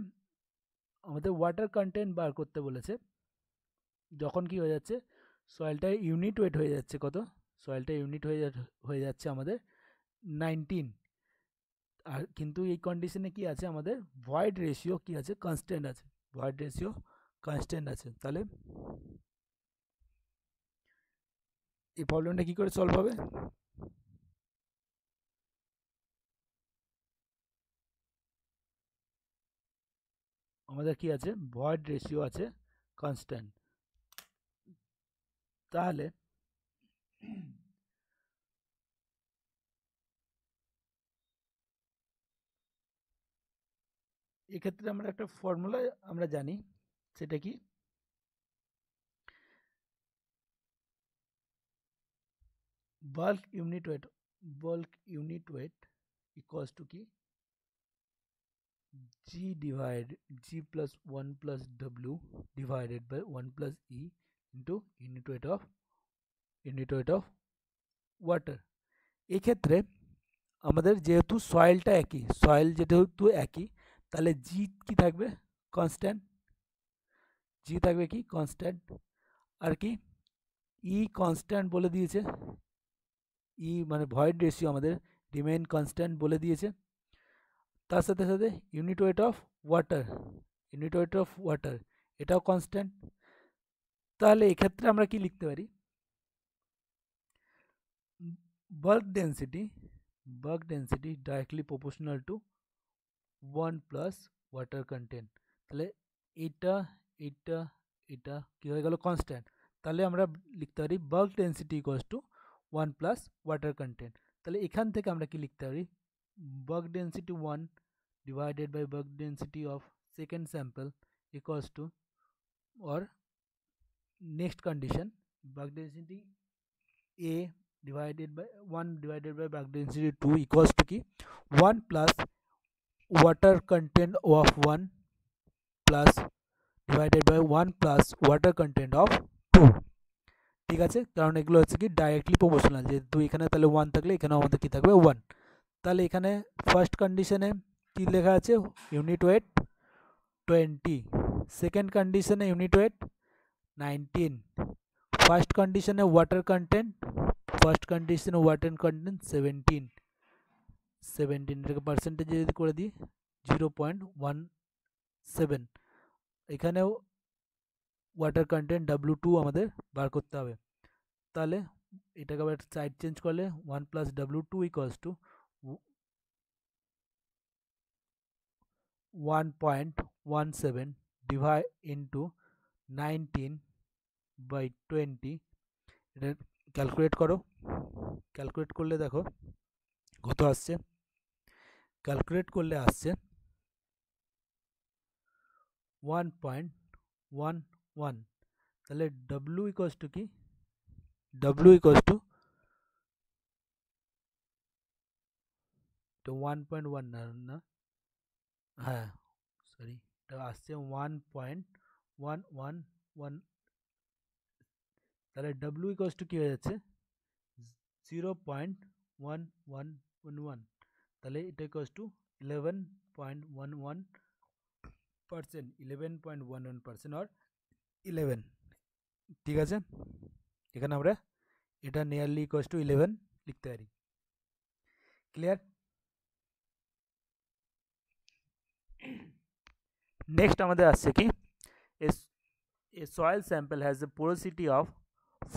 আমাদের water content বার করতে বলেছে যখন কি হয়ে যাচ্ছে সয়েলটা unit wait হয়ে যাচ্ছে কত সয়েলটা ইউনিট হয়ে হয়ে যাচ্ছে আমাদের নাইনটিন আর কিন্তু এই কন্ডিশনে কি আছে আমাদের ভয়েড রেশিও কি আছে কনস্ট্যান্ট আছে ভয়েড রেশিও কনস্ট্যান্ট আছে তাহলে এই প্রবলেমটা কী করে সলভ হবে আমাদের কি আছে ভয়েড রেশিও আছে কনস্ট্যান্ট তাহলে এক্ষেত্রে আমরা একটা ফর্মুলা আমরা জানি সেটা কি bulk unit weight bulk unit weight equals to की G divide G plus one plus W divided by one plus e into unit weight of unit weight of water এক্ষেত্রে আমাদের যেহেতু সয়েলটা একই সয়েল যেহেতু একই তাহলে জি কি থাকবে কনস্ট্যান্ট জি থাকবে কি কনস্ট্যান্ট আর কি ই কনস্ট্যান্ট বলে দিয়েছে ই মানে ভয়েড রেশিও আমাদের রিমেইন কনস্ট্যান্ট বলে দিয়েছে তার সাথে সাথে unit weight of water unit weight of water এটাও কনস্ট্যান্ট তাহলে এক্ষেত্রে আমরা কি লিখতে পারি bulk density bulk density directly proportional to one plus water content তাহলে এটা এটা এটা কী হয়ে গেল কনস্ট্যান্ট তাহলে আমরা লিখতে পারি bulk density equals to 1 plus water content तोले এখান থেকে আমরা কি লিখতে পারি bulk density 1 divided by bulk density of second sample equal to or next condition bulk density a divided by 1 divided by bulk density 2 equal to কি 1 plus water content of 1 plus divided by 1 plus water content of ঠিক আছে কারণ এগুলা হচ্ছে কি directly proportional যে তো এখানে তাহলে 1 থাকলে এখানেও আমাদের কি থাকবে 1 তাহলে এখানে ফার্স্ট কন্ডিশনে কী লেখা আছে ইউনিট ওয়েট 20 সেকেন্ড কন্ডিশনে ইউনিট ওয়েট 19 ফার্স্ট কন্ডিশনে water content first condition water content 17 17 এরকে परसेंटेज দিয়ে కొడిది 0.17 এখানেও water content w2 আমাদের বার করতে হবে তাহলে এটাকে আমরা সাইড চেঞ্জ করলে 1 + w2 = 1.17 /* 19 / 20 এটা ক্যালকুলেট করো ক্যালকুলেট করলে দেখো কত আসছে ক্যালকুলেট করলে আসছে 1.1 1 तले w = কি w = तो 1.1 এর না হ্যাঁ সরি তাহলে আসছে 1.111 तले w = কি হয়েছে 0.1111 तले it = 11.11% 11.11% और 11 ঠিক আছে এখানে আমরা এটা næarly = 11 লিখতে পারি ক্লিয়ার नेक्स्ट আমাদের আসছে কি a soil sample has a porosity of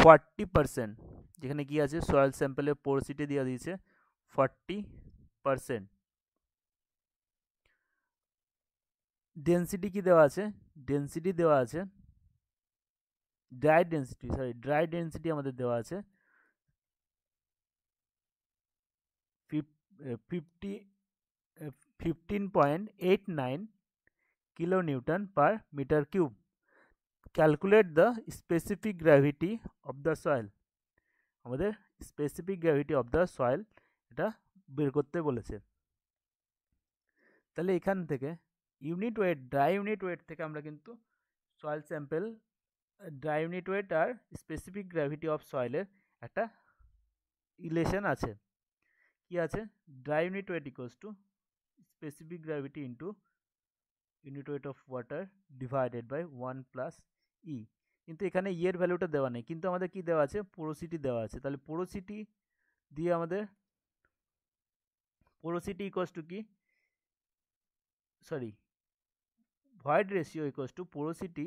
40% এখানে কি আছে সয়েল স্যাম্পলের পোরোসিটি দেয়া দিয়েছে 40% ডেনসিটি কি দেওয়া আছে ডেনসিটি দেওয়া আছে dry density sorry dry density আমাদের দেওয়া আছে fifty fifteen point eight nine kilo newton per metre cube calculate the specific gravity of the soil আমাদের specific gravity of the soil এটা বের করতে বলেছে তাহলে এখান থেকে unit weight dry unit weight থেকে আমরা কিন্তু সয়েল স্যাম্পেল ড্রাইভ ওয়েট আর স্পেসিফিক গ্র্যাভিটি অফ সয়েলের একটা ইলেশন আছে কি আছে dry unit weight equals to specific gravity into unit weight of water divided by one plus e কিন্তু এখানে ইয়ের e ভ্যালুটা দেওয়া নেই কিন্তু আমাদের কি দেওয়া আছে পোরোসিটি দেওয়া আছে তাহলে পোরোসিটি দিয়ে আমাদের পোরোসিটি ইকোয়াস টু কি sorry void ratio equals to porosity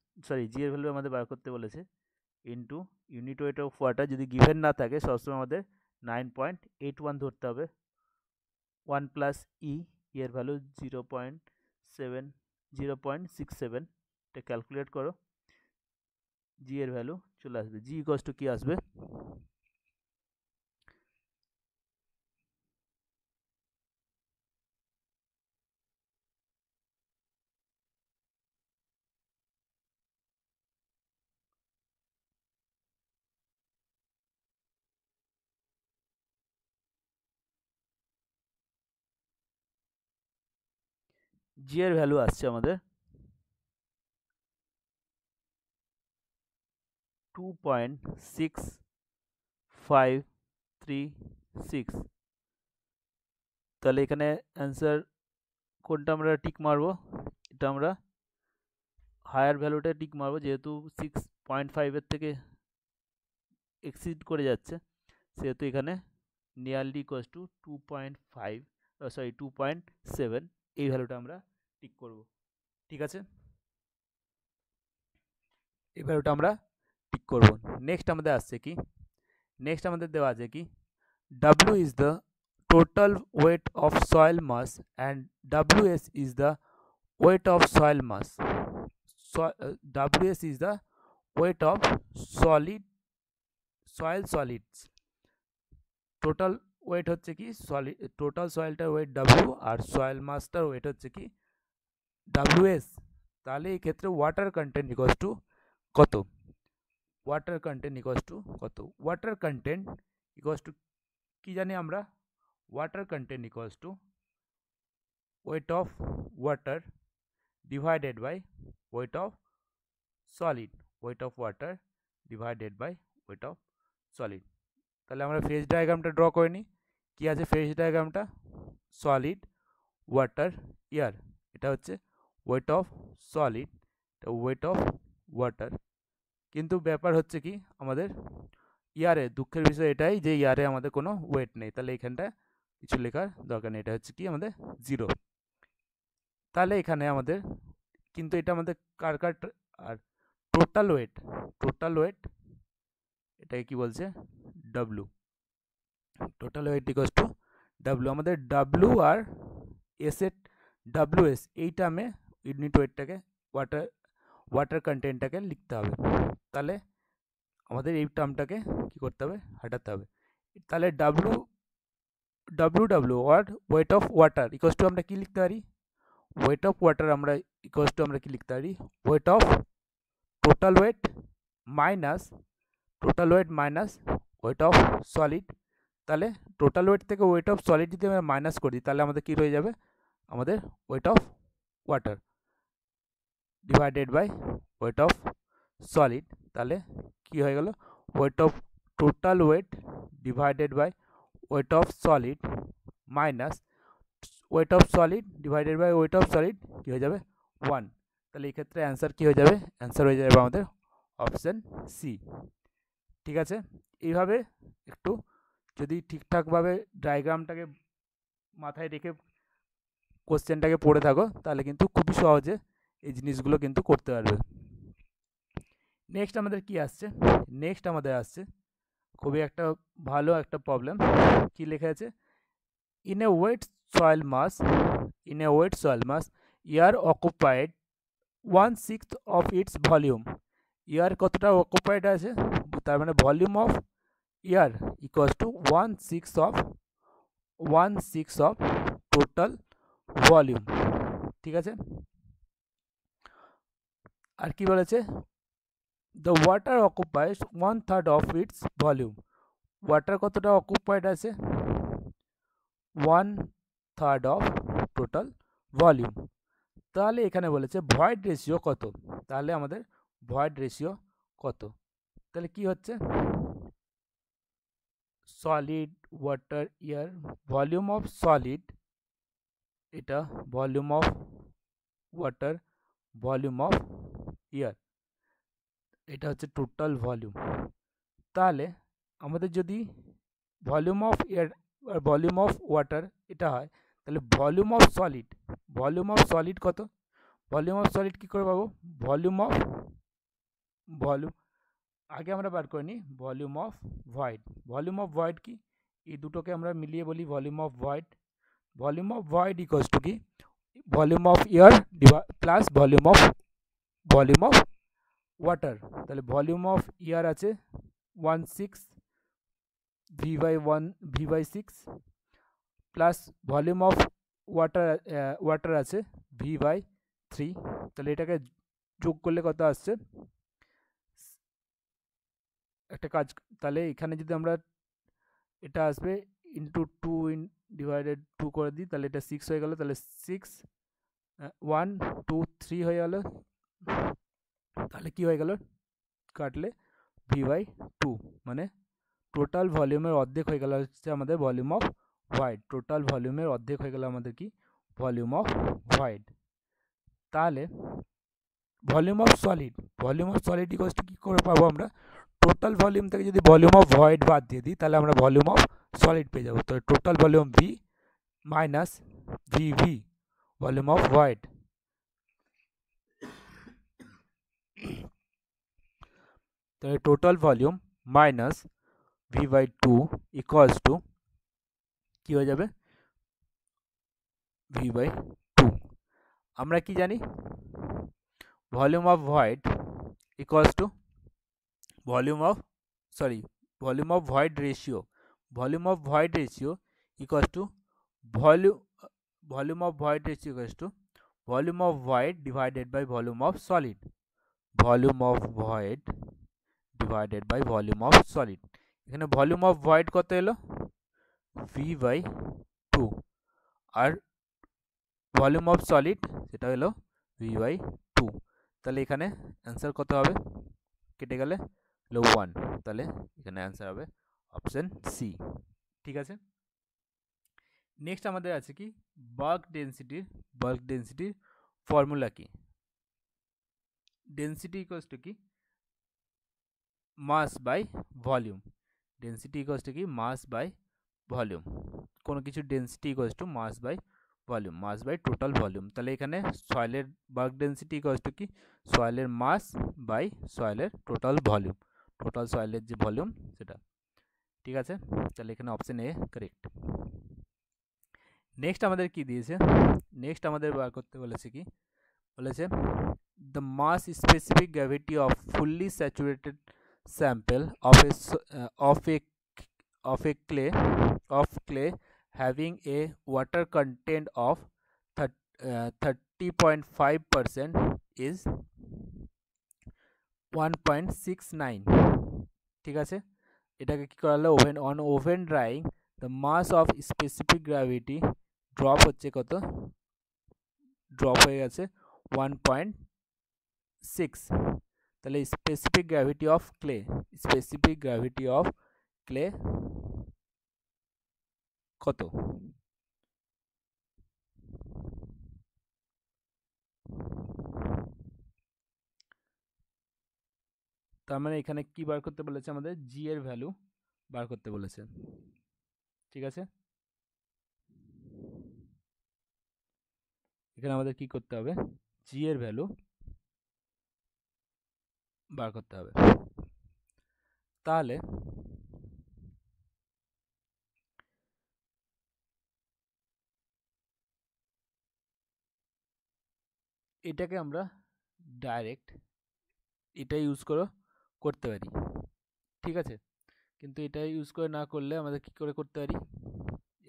sorry G এর ভ্যালু আমাদের বার করতে বলেছে into unit weight of water যদি গিভেন না থাকে সবসময় আমাদের নাইন পয়েন্ট এইট ওয়ান ধরতে হবে ওয়ান প্লাস ই এর value zero point seven zero point six seven এটা ক্যালকুলেট করো জি এর ভ্যালু চলে আসবে জি কস্ট কী আসবে ঘিয়ার ভ্যালু আসছে আমাদের 2.6 5 3 6 তাহলে এখানে आंसर কোনটা আমরা টিক মারবো এটা আমরা हायर ভ্যালুটা টিক মারবো যেহেতু 6.5 এর থেকে এক্সিড করে যাচ্ছে যেহেতু এখানে নিয়ারলি ইকুয়াল টু 2.5 আর সরি 2.7 এই ভ্যালুটা আমরা টিক করব ঠিক আছে এবার ওটা আমরা টিক করব নেক্সট আমাদের আসছে কি নেক্সট আমাদের দেওয়া আছে কি W is the total weight of soil mass and W S is the weight of soil mass W S is the weight of solid soil solids total weight হচ্ছে কি সলিড টোটাল সয়েলটার weight W আর soil মাসটার weight হচ্ছে কি W S তাহলে এক্ষেত্রে water content equals to কত ওয়াটার কন্টেন্ট ইকস টু কত ওয়াটার কন্টেন্ট ইকস টু কী জানি আমরা water content equals two wait of water divided by weight of solid weight of water divided by weight of solid তাহলে আমরা phase ডায়াগ্রামটা draw করে নিই কী আছে ফেজ ডায়াগ্রামটা সলিড ওয়াটার ইয়ার এটা হচ্ছে weight of solid weight of water কিন্তু ব্যাপার হচ্ছে কি আমাদের ইয়ারে দুঃখের বিষয় এটাই যে ইয়ারে আমাদের কোনো ওয়েট নেই তাহলে এখানটা কিছু লেখার দরকার নেই এটা হচ্ছে কি আমাদের জিরো তাহলে এখানে আমাদের কিন্তু এটা আমাদের কার কার আর টোটাল ওয়েট টোটাল ওয়েট এটাকে কি বলছে W total weight equals to W আমাদের ডাব্লু আর এস এর ডাব্লু এস এই টার্মে ইউনিট ওয়েটটাকে ওয়াটার ওয়াটার কন্টেন্টটাকে লিখতে হবে তাহলে আমাদের এই টার্মটাকে কি করতে হবে হাটাতে হবে তাহলে W W W what weight of water equals to আমরা কী লিখতে পারি ওয়েট অফ ওয়াটার আমরা ইকোয়াস টু আমরা কী লিখতে পারি weight of total weight minus total weight minus weight of solid তাহলে টোটাল ওয়েট থেকে ওয়েট অফ সলিড যদি আমরা মাইনাস করি তাহলে আমাদের কী রয়ে যাবে আমাদের weight of water divided by weight of solid তাহলে কি হয়ে গেল weight of total weight divided by weight of solid minus weight of solid divided by weight of solid কী হয়ে যাবে ওয়ান তাহলে এই ক্ষেত্রে অ্যান্সার কী হয়ে যাবে অ্যান্সার হয়ে যাবে আমাদের অপশান সি ঠিক আছে এইভাবে একটু যদি ঠিকঠাকভাবে ডায়াগ্রামটাকে মাথায় রেখে কোশ্চেনটাকে পড়ে থাকো তাহলে কিন্তু খুবই সহজে এই জিনিসগুলো কিন্তু করতে পারবে নেক্সট আমাদের কি আসছে নেক্সট আমাদের আসছে খুবই একটা ভালো একটা প্রবলেম কি লেখা আছে in a wet soil mass in a wet soil mass air occupied one six of its volume air কতটা অকুপাইড আছে তার মানে volume of air equals to one six of one six of total volume ঠিক আছে আর কি বলেছে the water occupies one third of its volume water কতটা অকুপাইড আছে one third of total volume তাহলে এখানে বলেছে ভয়েড রেশিও কত তাহলে আমাদের ভয়েড রেশিও কত তাহলে কি হচ্ছে solid water air volume of solid এটা volume of water volume of air এটা হচ্ছে টোটাল ভলিউম তাহলে আমাদের যদি volume of air volume of water এটা হয় তাহলে volume of solid volume of solid কত ভলিউম অফ সলিড কী করে পাবো ভলিউম অফ ভলিউম আগে আমরা বার করে নিই volume of void volume of void কি এই দুটোকে আমরা মিলিয়ে বলি volume of void volume of void equals to কি volume of air air plus volume of volume of water তাহলে ভলিউম অফ ইয়ার আছে one six V by one V by six plus volume of water water আছে V by three তাহলে এটাকে যোগ করলে কত আসছে একটা কাজ তাহলে এখানে যদি আমরা এটা আসবে into two in divided two করে দিই তাহলে এটা সিক্স হয়ে গেল তাহলে সিক্স ওয়ান টু থ্রি হয়ে গেলো তালে কি হয় গেল কাটলে v/2 মানে টোটাল ভলিউমের অর্ধেক হয়ে গেল হচ্ছে আমাদের ভলিউম অফ Void টোটাল ভলিউমের অর্ধেক হয়ে গেল আমাদের কি ভলিউম অফ Void তাহলে volume of solid volume of solid equal to কি করে পাবো আমরা টোটাল ভলিউম থেকে যদি ভলিউম অফ Void বাদ দিয়ে দিই তাহলে আমরা ভলিউম অফ সলিড পেয়ে যাব তো total volume v - v volume of Void তাহলে total volume minus V by two equals to কী হয়ে যাবে ভি বাই টু আমরা কি জানি volume of void equals to volume of sorry volume of void ratio volume of void ratio equals to volume volume of void ratio equals to volume of void divided by volume of solid volume of void divided by volume of solid इन्हें volume of void को तेलो V by two और volume of solid इटा तेलो V by to तले इन्हें answer को तो आवे कितने कले लो वन तले इन्हें आंसर आवे ऑप्शन सी ठीक है सर नेक्स्ट हमारे आज से कि bulk density bulk density formula की डेंसिटी को टू की mass by volume density equals কি মাস বাই ভলিউম কোনো কিছু density equals to mass by volume mass by total volume তাহলে এখানে সয়েলের বার্ক ডেন্সিটি ইকোয়াস টু কি সয়েলের মাস বাই সয়েলের টোটাল ভলিউম টোটাল সয়েলের যে ভলিউম সেটা ঠিক আছে তাহলে এখানে অপশান এ কারেক্ট নেক্সট আমাদের কি দিয়েছে নেক্সট আমাদের বার করতে বলেছে কি বলেছে the mass specific gravity of fully saturated sample of a, uh, of a of a clay of clay having a water content of 30.5 uh, is 1.69 ঠিক আছে এটাকে কি করা হলো oven on oven drying the mass of specific gravity drop হচ্ছে কত drop হয়ে গেছে 1.6 তাহলে specific gravity of clay specific gravity of clay কত তার মানে এখানে কি বার করতে বলেছে আমাদের জি এর ভ্যালু বার করতে বলেছে ঠিক আছে এখানে আমাদের কি করতে হবে জি এর ভ্যালু বার করতে হবে তাহলে এটাকে আমরা ডাইরেক্ট এটা ইউজ করে করতে পারি ঠিক আছে কিন্তু এটা ইউজ করে না করলে আমাদের কি করে করতে পারি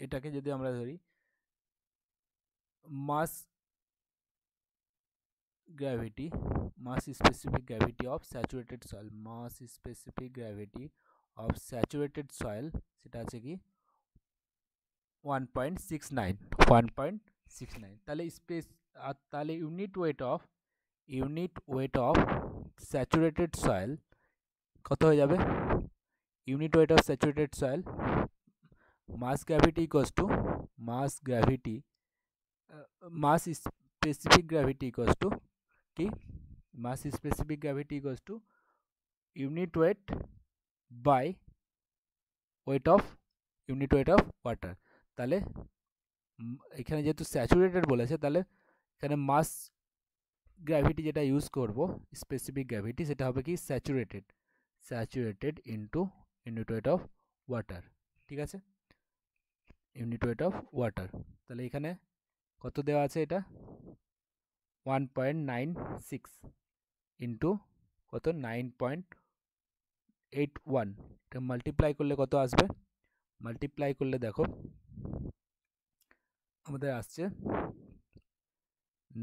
এটাকে যদি আমরা ধরি mass gravity mass specific gravity of saturated soil mass specific gravity of saturated soil से one point six nine one point six nine तेल स्पेस तेल unit weight of unit weight of saturated soil कत हो जाए unit weight of saturated soil mass gravity equals to mass gravity mass specific gravity equals to t mass specific gravity equals to unit weight by weight of unit weight of water তাহলে এখানে যেহেতু saturated বলেছে তাহলে এখানে mass gravity যেটা use করব specific gravity সেটা হবে কি saturated saturated into unit weight of water ঠিক আছে ইউনিট ওয়েট অফ ওয়াটার তাহলে এখানে কত দেওয়া আছে এটা one point nine six into কত নাইন পয়েন্ট এইট ওয়ান এটা মাল্টিপ্লাই করলে কত আসবে মাল্টিপ্লাই করলে দেখো আমাদের আসছে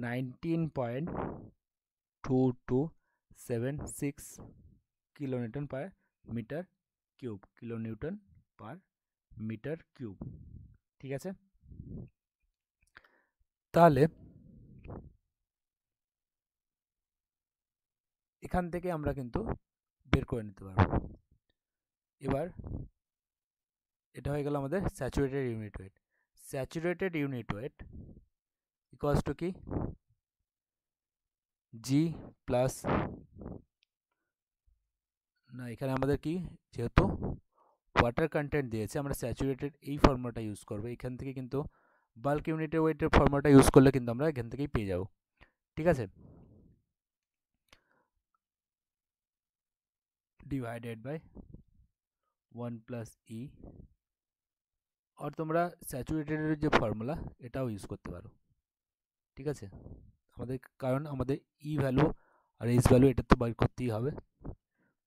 nineteen point two two seven six kilonewton per metre cube kilonewton per metre cube ঠিক আছে তাহলে এখান থেকে আমরা কিন্তু বের করে নিতে পারবো এবার এটা হয়ে গেল আমাদের saturated unit weight saturated unit weight equals to কি জি প্লাস না এখানে আমাদের কি যেহেতু ওয়াটার কন্টেন্ট দিয়েছে আমরা স্যাচুরেটেড এই ফর্মুলাটা ইউজ করবো এখান থেকে কিন্তু বাল্ক ইউনিটের ওয়েটের ফর্মুলাটা ইউজ করলে কিন্তু আমরা এখান থেকেই পেয়ে যাব ঠিক আছে divided by one plus E আর তোমরা স্যাচুরেটেডের যে ফর্মুলা এটাও ইউজ করতে পারো ঠিক আছে আমাদের কারণ আমাদের ই e ভ্যালু আর এস ভ্যালু এটা তো বার করতেই হবে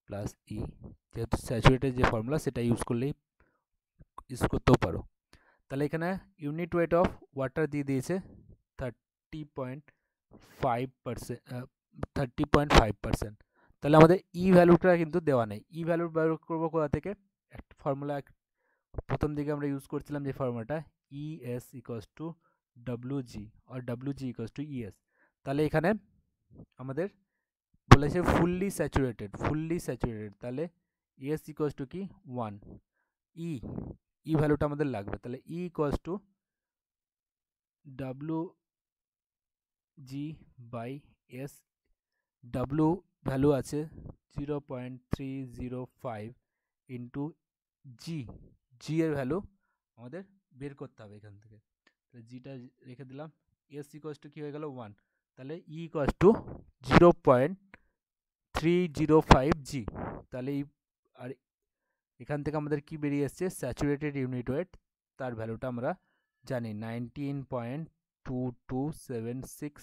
প্লাস ই e, যেহেতু স্যাচুরেটেড যে ফর্মুলা সেটা ইউজ করলেই ইউজ করতেও পারো তাহলে এখানে ইউনিট ওয়েট অফ ওয়াটার দিয়ে দিয়েছে thirty point five percent thirty point five percent তাহলে আমাদের ই e ভ্যালুটা কিন্তু দেওয়া নেই ই ভ্যালু ব্যবহার করবো কোথা থেকে একটা ফর্মুলা প্রথম দিকে আমরা ইউজ করছিলাম যে ফর্মুলাটা E S equals to W G আর W G equals to ES তাহলে এখানে আমাদের বলেছে ফুললি স্যাচুরেটেড ফুললি স্যাচুরেটেড তাহলে ইএস ইকোয়াস টু কি ওয়ান ই ই ভ্যালুটা আমাদের লাগবে তাহলে E equals to W G by S W value আছে zero point three zero five into G G এর ভ্যালু আমাদের বের করতে হবে এখান থেকে তাহলে জিটা রেখে দিলাম এস ইকোয়াস টু কী হয়ে গেল ওয়ান তাহলে E equals to zero point three zero five G তাহলে এই আর এখান থেকে আমাদের কি বেরিয়ে এসছে স্যাচুরেটেড ইউনিট ওয়েট তার ভ্যালুটা আমরা জানি nineteen point two two seven six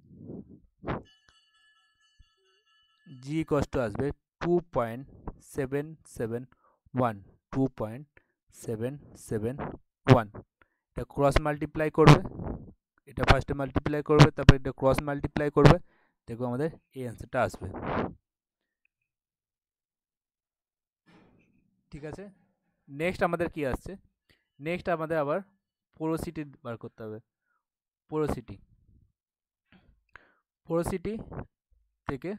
G কষ্ট আসবে two point seven seven one two point seven seven one এটা ক্রস মাল্টিপ্লাই করবে এটা ফার্স্টে মাল্টিপ্লাই করবে তারপর এটা ক্রস মাল্টিপ্লাই করবে দেখো আমাদের এই অ্যান্সারটা আসবে ঠিক আছে নেক্সট আমাদের কি আসছে নেক্সট আমাদের আবার পোরোসিটি বার করতে হবে পোরোসিটি পোরোসিটি থেকে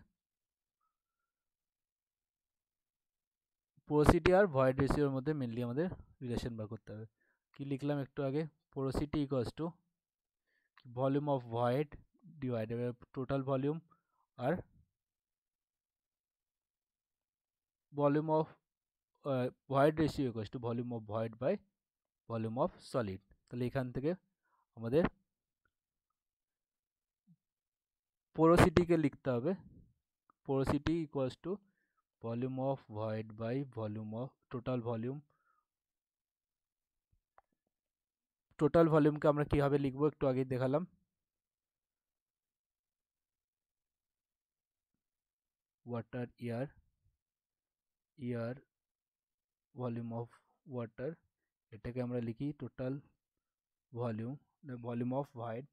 পোরোসিটি আর ভয়েড রেশিওর মধ্যে মেনলি আমাদের রিলেশন বার করতে হবে কি লিখলাম একটু আগে porosity equals to volume of void divided by total volume আর volume of void ratio equals to volume of void by volume of solid তাহলে এখান থেকে আমাদের पोरोसिटी के लिखते हैं porosity equals to volume of void by volume of total volume total volume के हमें क्या लिखब एक तो आगे देखाल water air air volume of water ये लिखी total volume volume of wide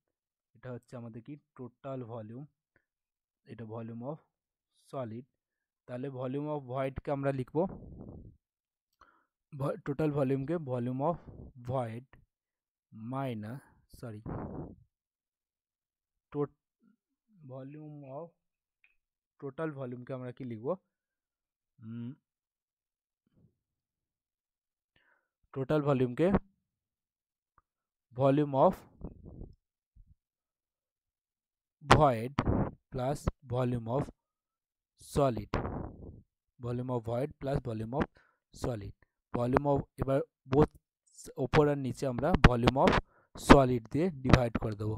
টা হচ্ছে আমাদের কি টোটাল ভলিউম এটা ভলিউম অফ সলিড তাহলে ভলিউম অফ ভয়েড কে আমরা লিখবো টোটাল ভলিউম কে volume of void minus sorry total volume of total volume কে আমরা কি লিখবো টোটাল ভলিউম কে volume of void plus volume of solid volume of void plus volume of solid volume of এবার বোথ ওপর আর নিচে আমরা ভলিউম অফ সলিড দিয়ে ডিভাইড করে দেব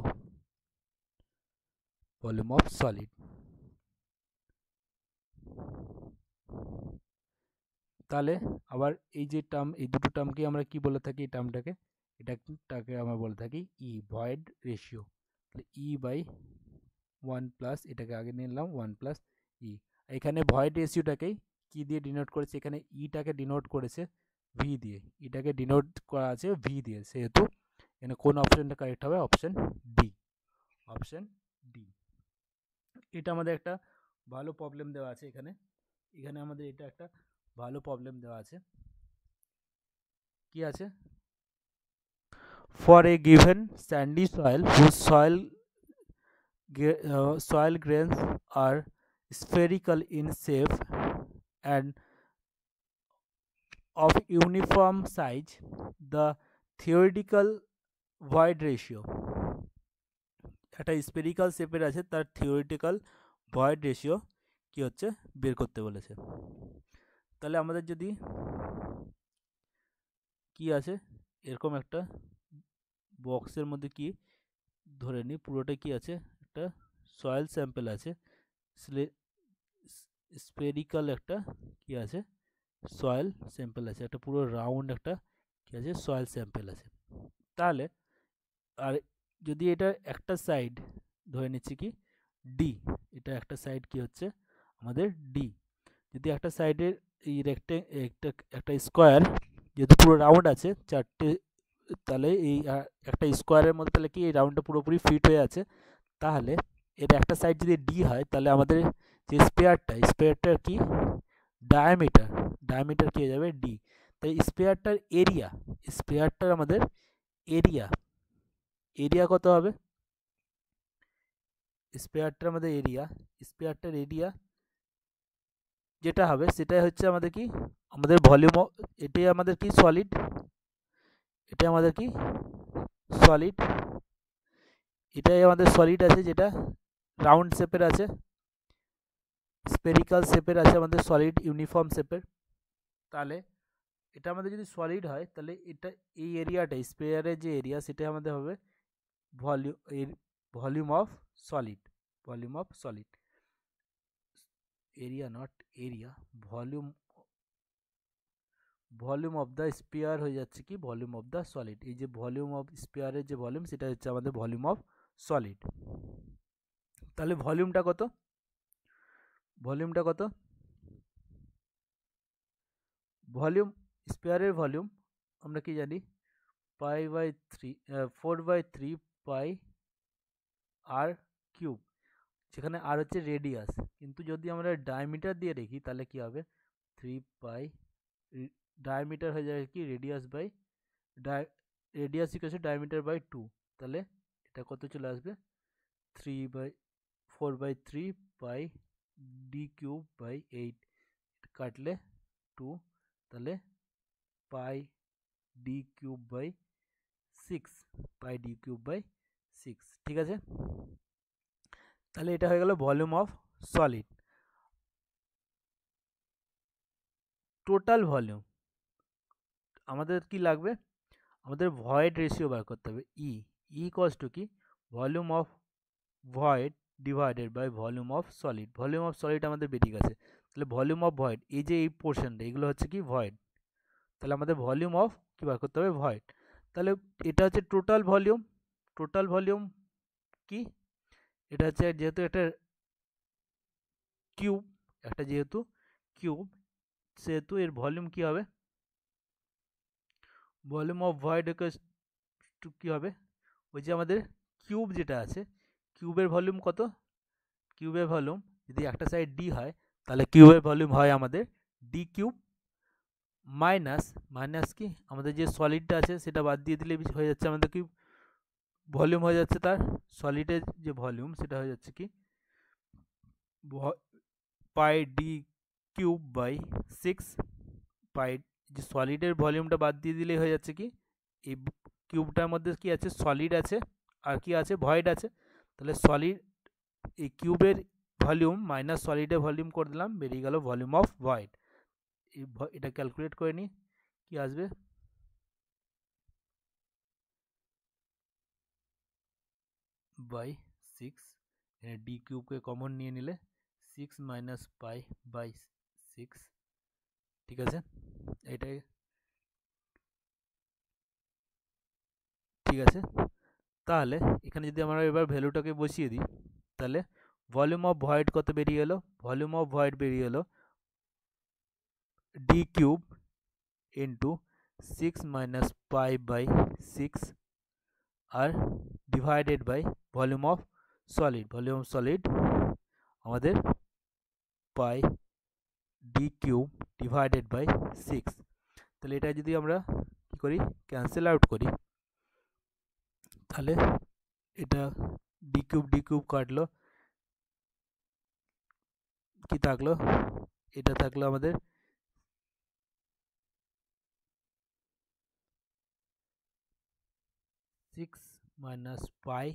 ভলিউম অফ সলিড তাহলে আবার এই যে টার্ম এই দুটো টার্মকে আমরা কি বলে থাকি এই টার্মটাকে এটাটাকে আমরা বলে থাকি ই ভয়েড রেশিও তাহলে ই e বাই ওয়ান প্লাস এটাকে আগে নিলাম ওয়ান প্লাস ই এখানে ভয়েড রেশিওটাকেই কি দিয়ে ডিনোট করেছে এখানে ইটাকে ডিনোট করেছে ভি দিয়ে ইটাকে ডিনোট করা আছে ভি দিয়ে সেহেতু এখানে কোন অপশানটা কারেক্ট হবে অপশান ডি অপশান ডি এটা আমাদের একটা ভালো প্রবলেম দেওয়া আছে এখানে এখানে আমাদের এটা একটা ভালো প্রবলেম দেওয়া আছে কি আছে for a given sandy soil whose soil uh, soil grains are spherical in shape and of uniform size the theoretical void ratio একটা স্পেরিক্যাল শেপের আছে তার থিওরিটিক্যাল ভয়েড রেশিও কি হচ্ছে বের করতে বলেছে তাহলে আমাদের যদি কি আছে এরকম একটা বক্সের মধ্যে কি ধরে নিই পুরোটা কি আছে একটা সয়েল স্যাম্পেল আছে স্পেরিকাল একটা কি আছে সয়েল স্যাম্পেল আছে একটা পুরো রাউন্ড একটা কি আছে সয়েল স্যাম্পেল আছে তাহলে আর যদি এটা একটা সাইড ধরে নিচ্ছি কি ডি এটা একটা সাইড কি হচ্ছে আমাদের ডি যদি একটা সাইডের এই রেক্টে একটা একটা স্কোয়ার যদি পুরো রাউন্ড আছে চারটে তাহলে এই একটা স্কোয়ারের মধ্যে তাহলে কি এই রাউন্ডটা পুরোপুরি ফিট হয়ে আছে তাহলে এর একটা সাইড যদি ডি হয় তাহলে আমাদের যে স্পেয়ারটা স্পেয়ারটার কি ডায়ামিটার ডায়ামিটার কী হয়ে যাবে ডি তাই স্পেয়ারটার এরিয়া স্পেয়ারটার আমাদের এরিয়া এরিয়া কত হবে স্পেয়ারটার আমাদের এরিয়া স্পেয়ারটার এরিয়া যেটা হবে সেটাই হচ্ছে আমাদের কি আমাদের ভলিউম এটাই আমাদের কি সলিড এটা আমাদের কি সলিড এটাই আমাদের সলিড আছে যেটা রাউন্ড শেপের আছে স্পেরিক্যাল শেপের আছে আমাদের সলিড ইউনিফর্ম শেপের তাহলে এটা আমাদের যদি সলিড হয় তাহলে এটা এই এরিয়াটা স্পেয়ারের যে এরিয়া সেটা আমাদের হবে volume volume of solid volume of solid area not area volume volume of the sphere হয়ে যাচ্ছে কি ভলিউম অফ দ্য সলিড এই যে ভলিউম অফ স্পেয়ারের যে ভলিউম সেটা হচ্ছে আমাদের ভলিউম অফ সলিড তাহলে ভলিউমটা কত ভলিউমটা কত ভলিউম স্পেয়ারের ভলিউম আমরা কি জানি pi by three four by three pi R cube সেখানে আর হচ্ছে রেডিয়াস কিন্তু যদি আমরা ডায়মিটার দিয়ে রেখি তাহলে কি হবে থ্রি পাই ডায়মিটার হয়ে যাবে কি radius by dia radius equals diameter by two তাহলে এটা কত চলে আসবে three by four by three by D cube by eight কাটলে টু তাহলে pi D cube by six pi D cube by six ঠিক আছে তাহলে এটা হয়ে গেল volume of solid total volume আমাদের কি লাগবে আমাদের ভয়েড রেশিও বার করতে হবে ই e. E equals কি volume of void divided by volume of solid volume of solid আমাদের বেরিয়ে গেছে তাহলে ভলিউম অফ ভয়েড এই যে এই পোর্শনটা এগুলো হচ্ছে কি ভয়েড তাহলে আমাদের ভলিউম অফ কী বার করতে হবে ভয়েড তাহলে এটা হচ্ছে টোটাল ভলিউম টোটাল ভলিউম কি এটা হচ্ছে যেহেতু একটা কিউব একটা যেহেতু কিউব সেহেতু এর ভলিউম কি হবে ভলিউম অফ ভয়েড কী হবে ওই যে আমাদের কিউব যেটা আছে কিউবের ভলিউম কত কিউবের ভলিউম যদি একটা সাইড ডি হয় তাহলে কিউবের ভলিউম হয় আমাদের ডি কিউব মাইনাস মাইনাস কি আমাদের যে সলিডটা আছে সেটা বাদ দিয়ে দিলে হয়ে যাচ্ছে আমাদের কি ভলিউম হয়ে যাচ্ছে তার সলিডের যে ভলিউম সেটা হয়ে যাচ্ছে কি pi D cube by six pi যে সলিডের ভলিউমটা বাদ দিয়ে দিলেই হয়ে যাচ্ছে কি এই কিউবটার মধ্যে কি আছে সলিড আছে আর কি আছে ভয়েড আছে তাহলে সলিড এই কিউবের ভলিউম মাইনাস সলিডে ভলিউম করে দিলাম বেরিয়ে গেল ভলিউম অফ ভয়েড এটা ক্যালকুলেট করে নিই কি আসবে বাই সিক্স এখানে ডি কিউবকে কমন নিয়ে নিলে six minus pi by six ঠিক আছে এটাই ঠিক আছে তাহলে এখানে যদি আমরা এবার ভ্যালুটাকে বসিয়ে দিই তাহলে ভলিউম অফ ভয়েড কত বেরিয়ে গেলো ভলিউম অফ ভয়েড বেরিয়ে গেলো D cube into six minus pi by six আর divided by volume of solid volume of solid আমাদের pi D cube divided by six তাহলে এটা যদি আমরা কী করি ক্যান্সেল আউট করি তাহলে এটা ডি কিউব ডি কিউব কাটলো কি থাকলো এটা থাকলো আমাদের six minus pi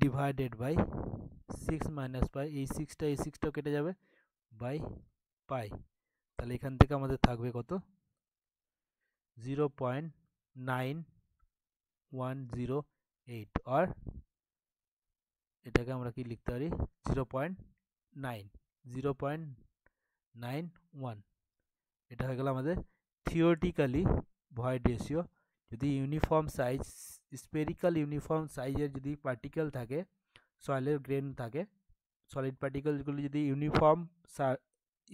divided by six minus pi এই সিক্সটা এই সিক্সটাও কেটে যাবে বাই পাই তাহলে এখান থেকে আমাদের থাকবে কত zero point nine one zero eight আর এটাকে আমরা কি লিখতে পারি zero point nine zero point nine one এটা হয়ে গেল আমাদের থিওরিটিক্যালি ভয়েড রেশিও যদি ইউনিফর্ম সাইজ স্পেরিক্যাল ইউনিফর্ম সাইজের যদি পার্টিকেল থাকে সয়েলের গ্রেন থাকে সলিড পার্টিকেলগুলি যদি ইউনিফর্ম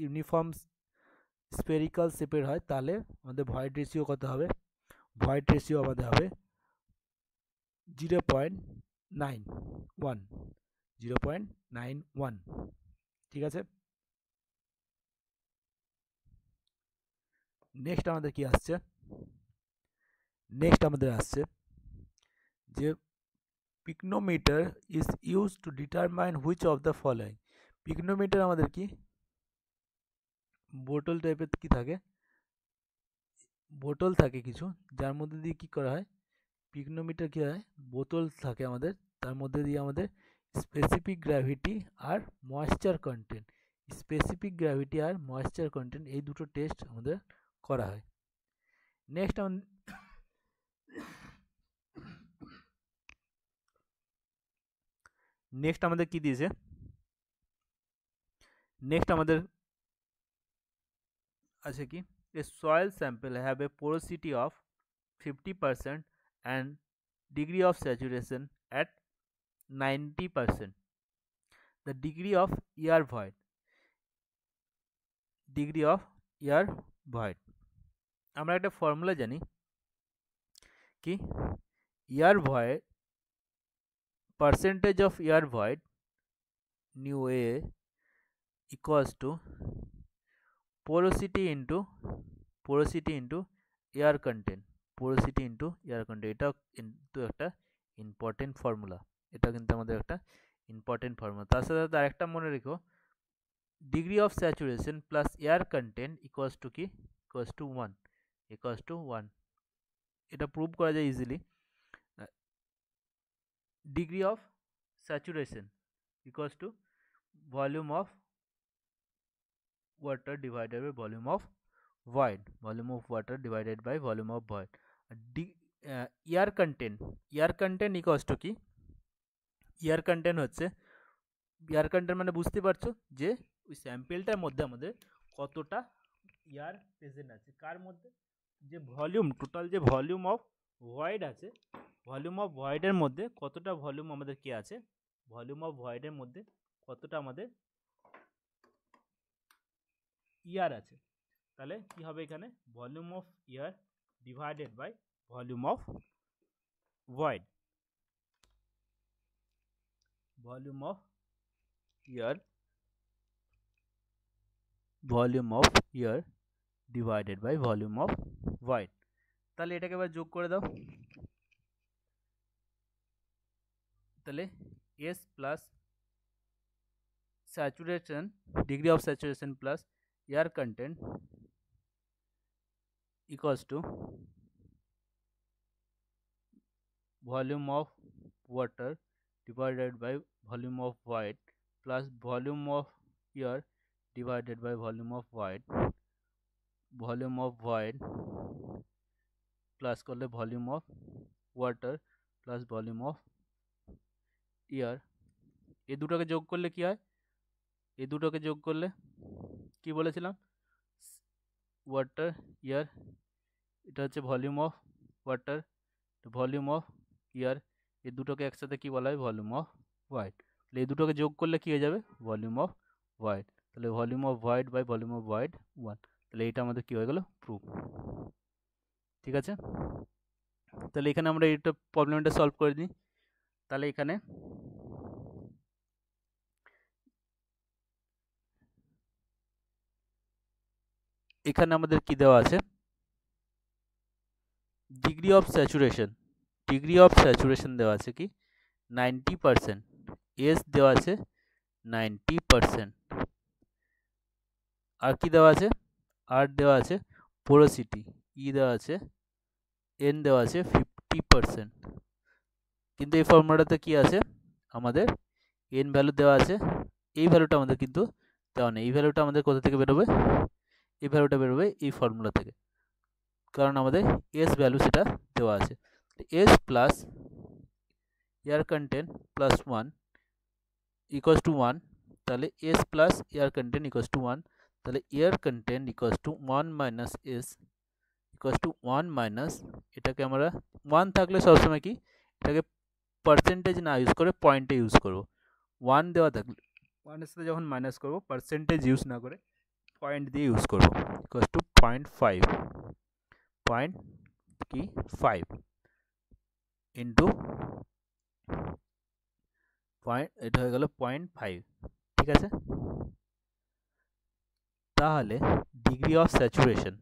ইউনিফর্ম স্পেরিক্যাল শেপের হয় তাহলে আমাদের ভয়েড রেশিও কত হবে ভয়েড রেশিও আমাদের হবে zero point nine one zero point nine one ঠিক আছে নেক্সট আমাদের কি আসছে নেক্সট আমাদের আসছে যে pycnometer is use to determine which of the following pycnometer আমাদের কি বোটল টাইপের কি থাকে বোটল থাকে কিছু যার মধ্যে দিয়ে কি করা হয় পিগনোমিটার কী হয় বোতল থাকে আমাদের তার মধ্যে দিয়ে আমাদের স্পেসিফিক গ্র্যাভিটি আর ময়েশ্চার কন্টেন্ট স্পেসিফিক গ্র্যাভিটি আর ময়েশ্চার কন্টেন্ট এই দুটো টেস্ট আমাদের করা হয় নেক্সট আমাদের নেক্সট আমাদের কি দিয়েছে নেক্সট আমাদের আছে কি a soil sample have a porosity of fifty percent and degree of saturation at 90%. The degree of air void. Degree of air void. আমরা একটা formula jani ki air void percentage of air void nu a equals to porosity into porosity into air content porosity into air condition এটাও কিন্তু একটা important formula এটা কিন্তু আমাদের একটা important formula তার সাথে সাথে আরেকটা মনে রেখো degree of saturation plus air content equals to কি equals to one equals to one এটা প্রুভ করা যায় easily degree of saturation equals to volume of water divided by volume of void volume of water divided by volume of void air content air content equals to কি air content হচ্ছে air content মানে বুঝতে পারছো যে ওই স্যাম্পেলটার মধ্যে আমাদের কতটা ইয়ার প্রেজেন্ট আছে কার মধ্যে যে ভলিউম টোটাল যে ভলিউম অফ ভয়েড আছে ভলিউম অফ ভয়েডের মধ্যে কতটা ভলিউম আমাদের কে আছে ভলিউম অফ ভয়েডের মধ্যে কতটা আমাদের ইয়ার আছে তাহলে কি হবে এখানে volume of air divided by volume of void volume of air volume of air divided by volume of void তাহলে এটাকে এবার যোগ করে দাও তাহলে s plus saturation degree of saturation plus air content equals to volume of water divided by volume of void plus volume of air divided by volume of void volume of void plus করলে volume of water plus volume of air এ দুটোকে যোগ করলে কি হয় এ দুটোকে যোগ করলে কি বলেছিলাম ওয়াটার ইয়ার এটা হচ্ছে volume of water volume of air এই দুটোকে একসাথে কি বলা হয় ভলিউম অফ ওয়াইড তাহলে এই দুটোকে যোগ করলে কী হয়ে যাবে ভলিউম অফ ওয়াইড তাহলে volume of void by volume of void one তাহলে এটা আমাদের কী হয়ে গেল প্রুফ ঠিক আছে তাহলে এখানে আমরা এটা প্রবলেমটা সলভ করে দিই তাহলে এখানে এখানে আমাদের কি দেওয়া আছে degree of saturation degree of saturation দেওয়া আছে কি নাইনটি পারসেন্ট এস দেওয়া আছে নাইনটি পারসেন্ট আর কি দেওয়া আছে আর দেওয়া আছে পোরোসিটি ই e দেওয়া আছে এন দেওয়া আছে ফিফটি পারসেন্ট কিন্তু এই ফর্মুলাটাতে কি আছে আমাদের এন ভ্যালু দেওয়া আছে এই ভ্যালুটা আমাদের কিন্তু দেওয়া নেই এই ভ্যালুটা আমাদের কোথা থেকে বেরোবে এই ভ্যালুটা বেরোবে এই ফর্মুলা থেকে কারণ আমাদের এস ভ্যালু সেটা দেওয়া আছে S plus air content plus one equals to one তাহলে S plus air content equals to one তাহলে air content equals to one minus S equals to one minus এটাকে আমরা ওয়ান থাকলে সবসময় কি এটাকে পার্সেন্টেজ না ইউজ করে পয়েন্টে ইউজ করব ওয়ান দেওয়া থাকলে ওয়ানের সাথে যখন মাইনাস করবো পার্সেন্টেজ ইউজ না করে পয়েন্ট দিয়ে ইউজ করবো equals to point five point কি ফাইভ ইন্টু পয়েন্ট এটা হয়ে গেল পয়েন্ট ফাইভ ঠিক আছে তাহলে degree of saturation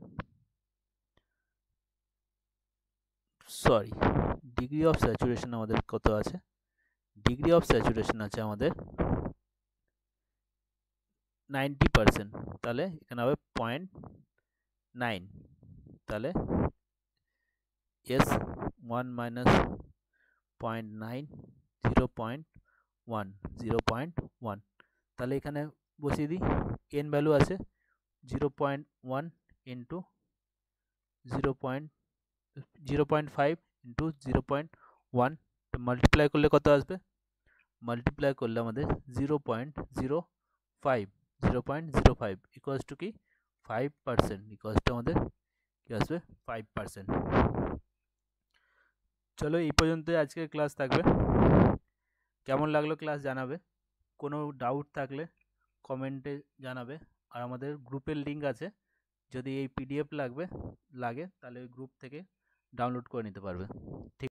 sorry degree of saturation আমাদের কত আছে ডিগ্রি অফ স্যাচুরেশন আছে আমাদের নাইনটি পার্সেন্ট তাহলে এখানে হবে পয়েন্ট নাইন তাহলে S one minus point nine zero point one zero point one তাহলে এখানে বসিয়ে দিই এন ভ্যালু আছে zero point one into zero point zero point five into zero point one তো মাল্টিপ্লাই করলে কত আসবে মাল্টিপ্লাই করলে আমাদের zero point zero five zero point zero five equals to কি ফাইভ পার্সেন্ট ইকোয়াস টু আমাদের কী আসবে ফাইভ পার্সেন্ট চলো এই পর্যন্ত আজকের ক্লাস থাকবে কেমন লাগলো ক্লাস জানাবে কোনো ডাউট থাকলে কমেন্টে জানাবে আর আমাদের গ্রুপের লিঙ্ক আছে যদি এই পিডিএফ লাগবে লাগে তাহলে ওই গ্রুপ থেকে ডাউনলোড করে নিতে পারবে ঠিক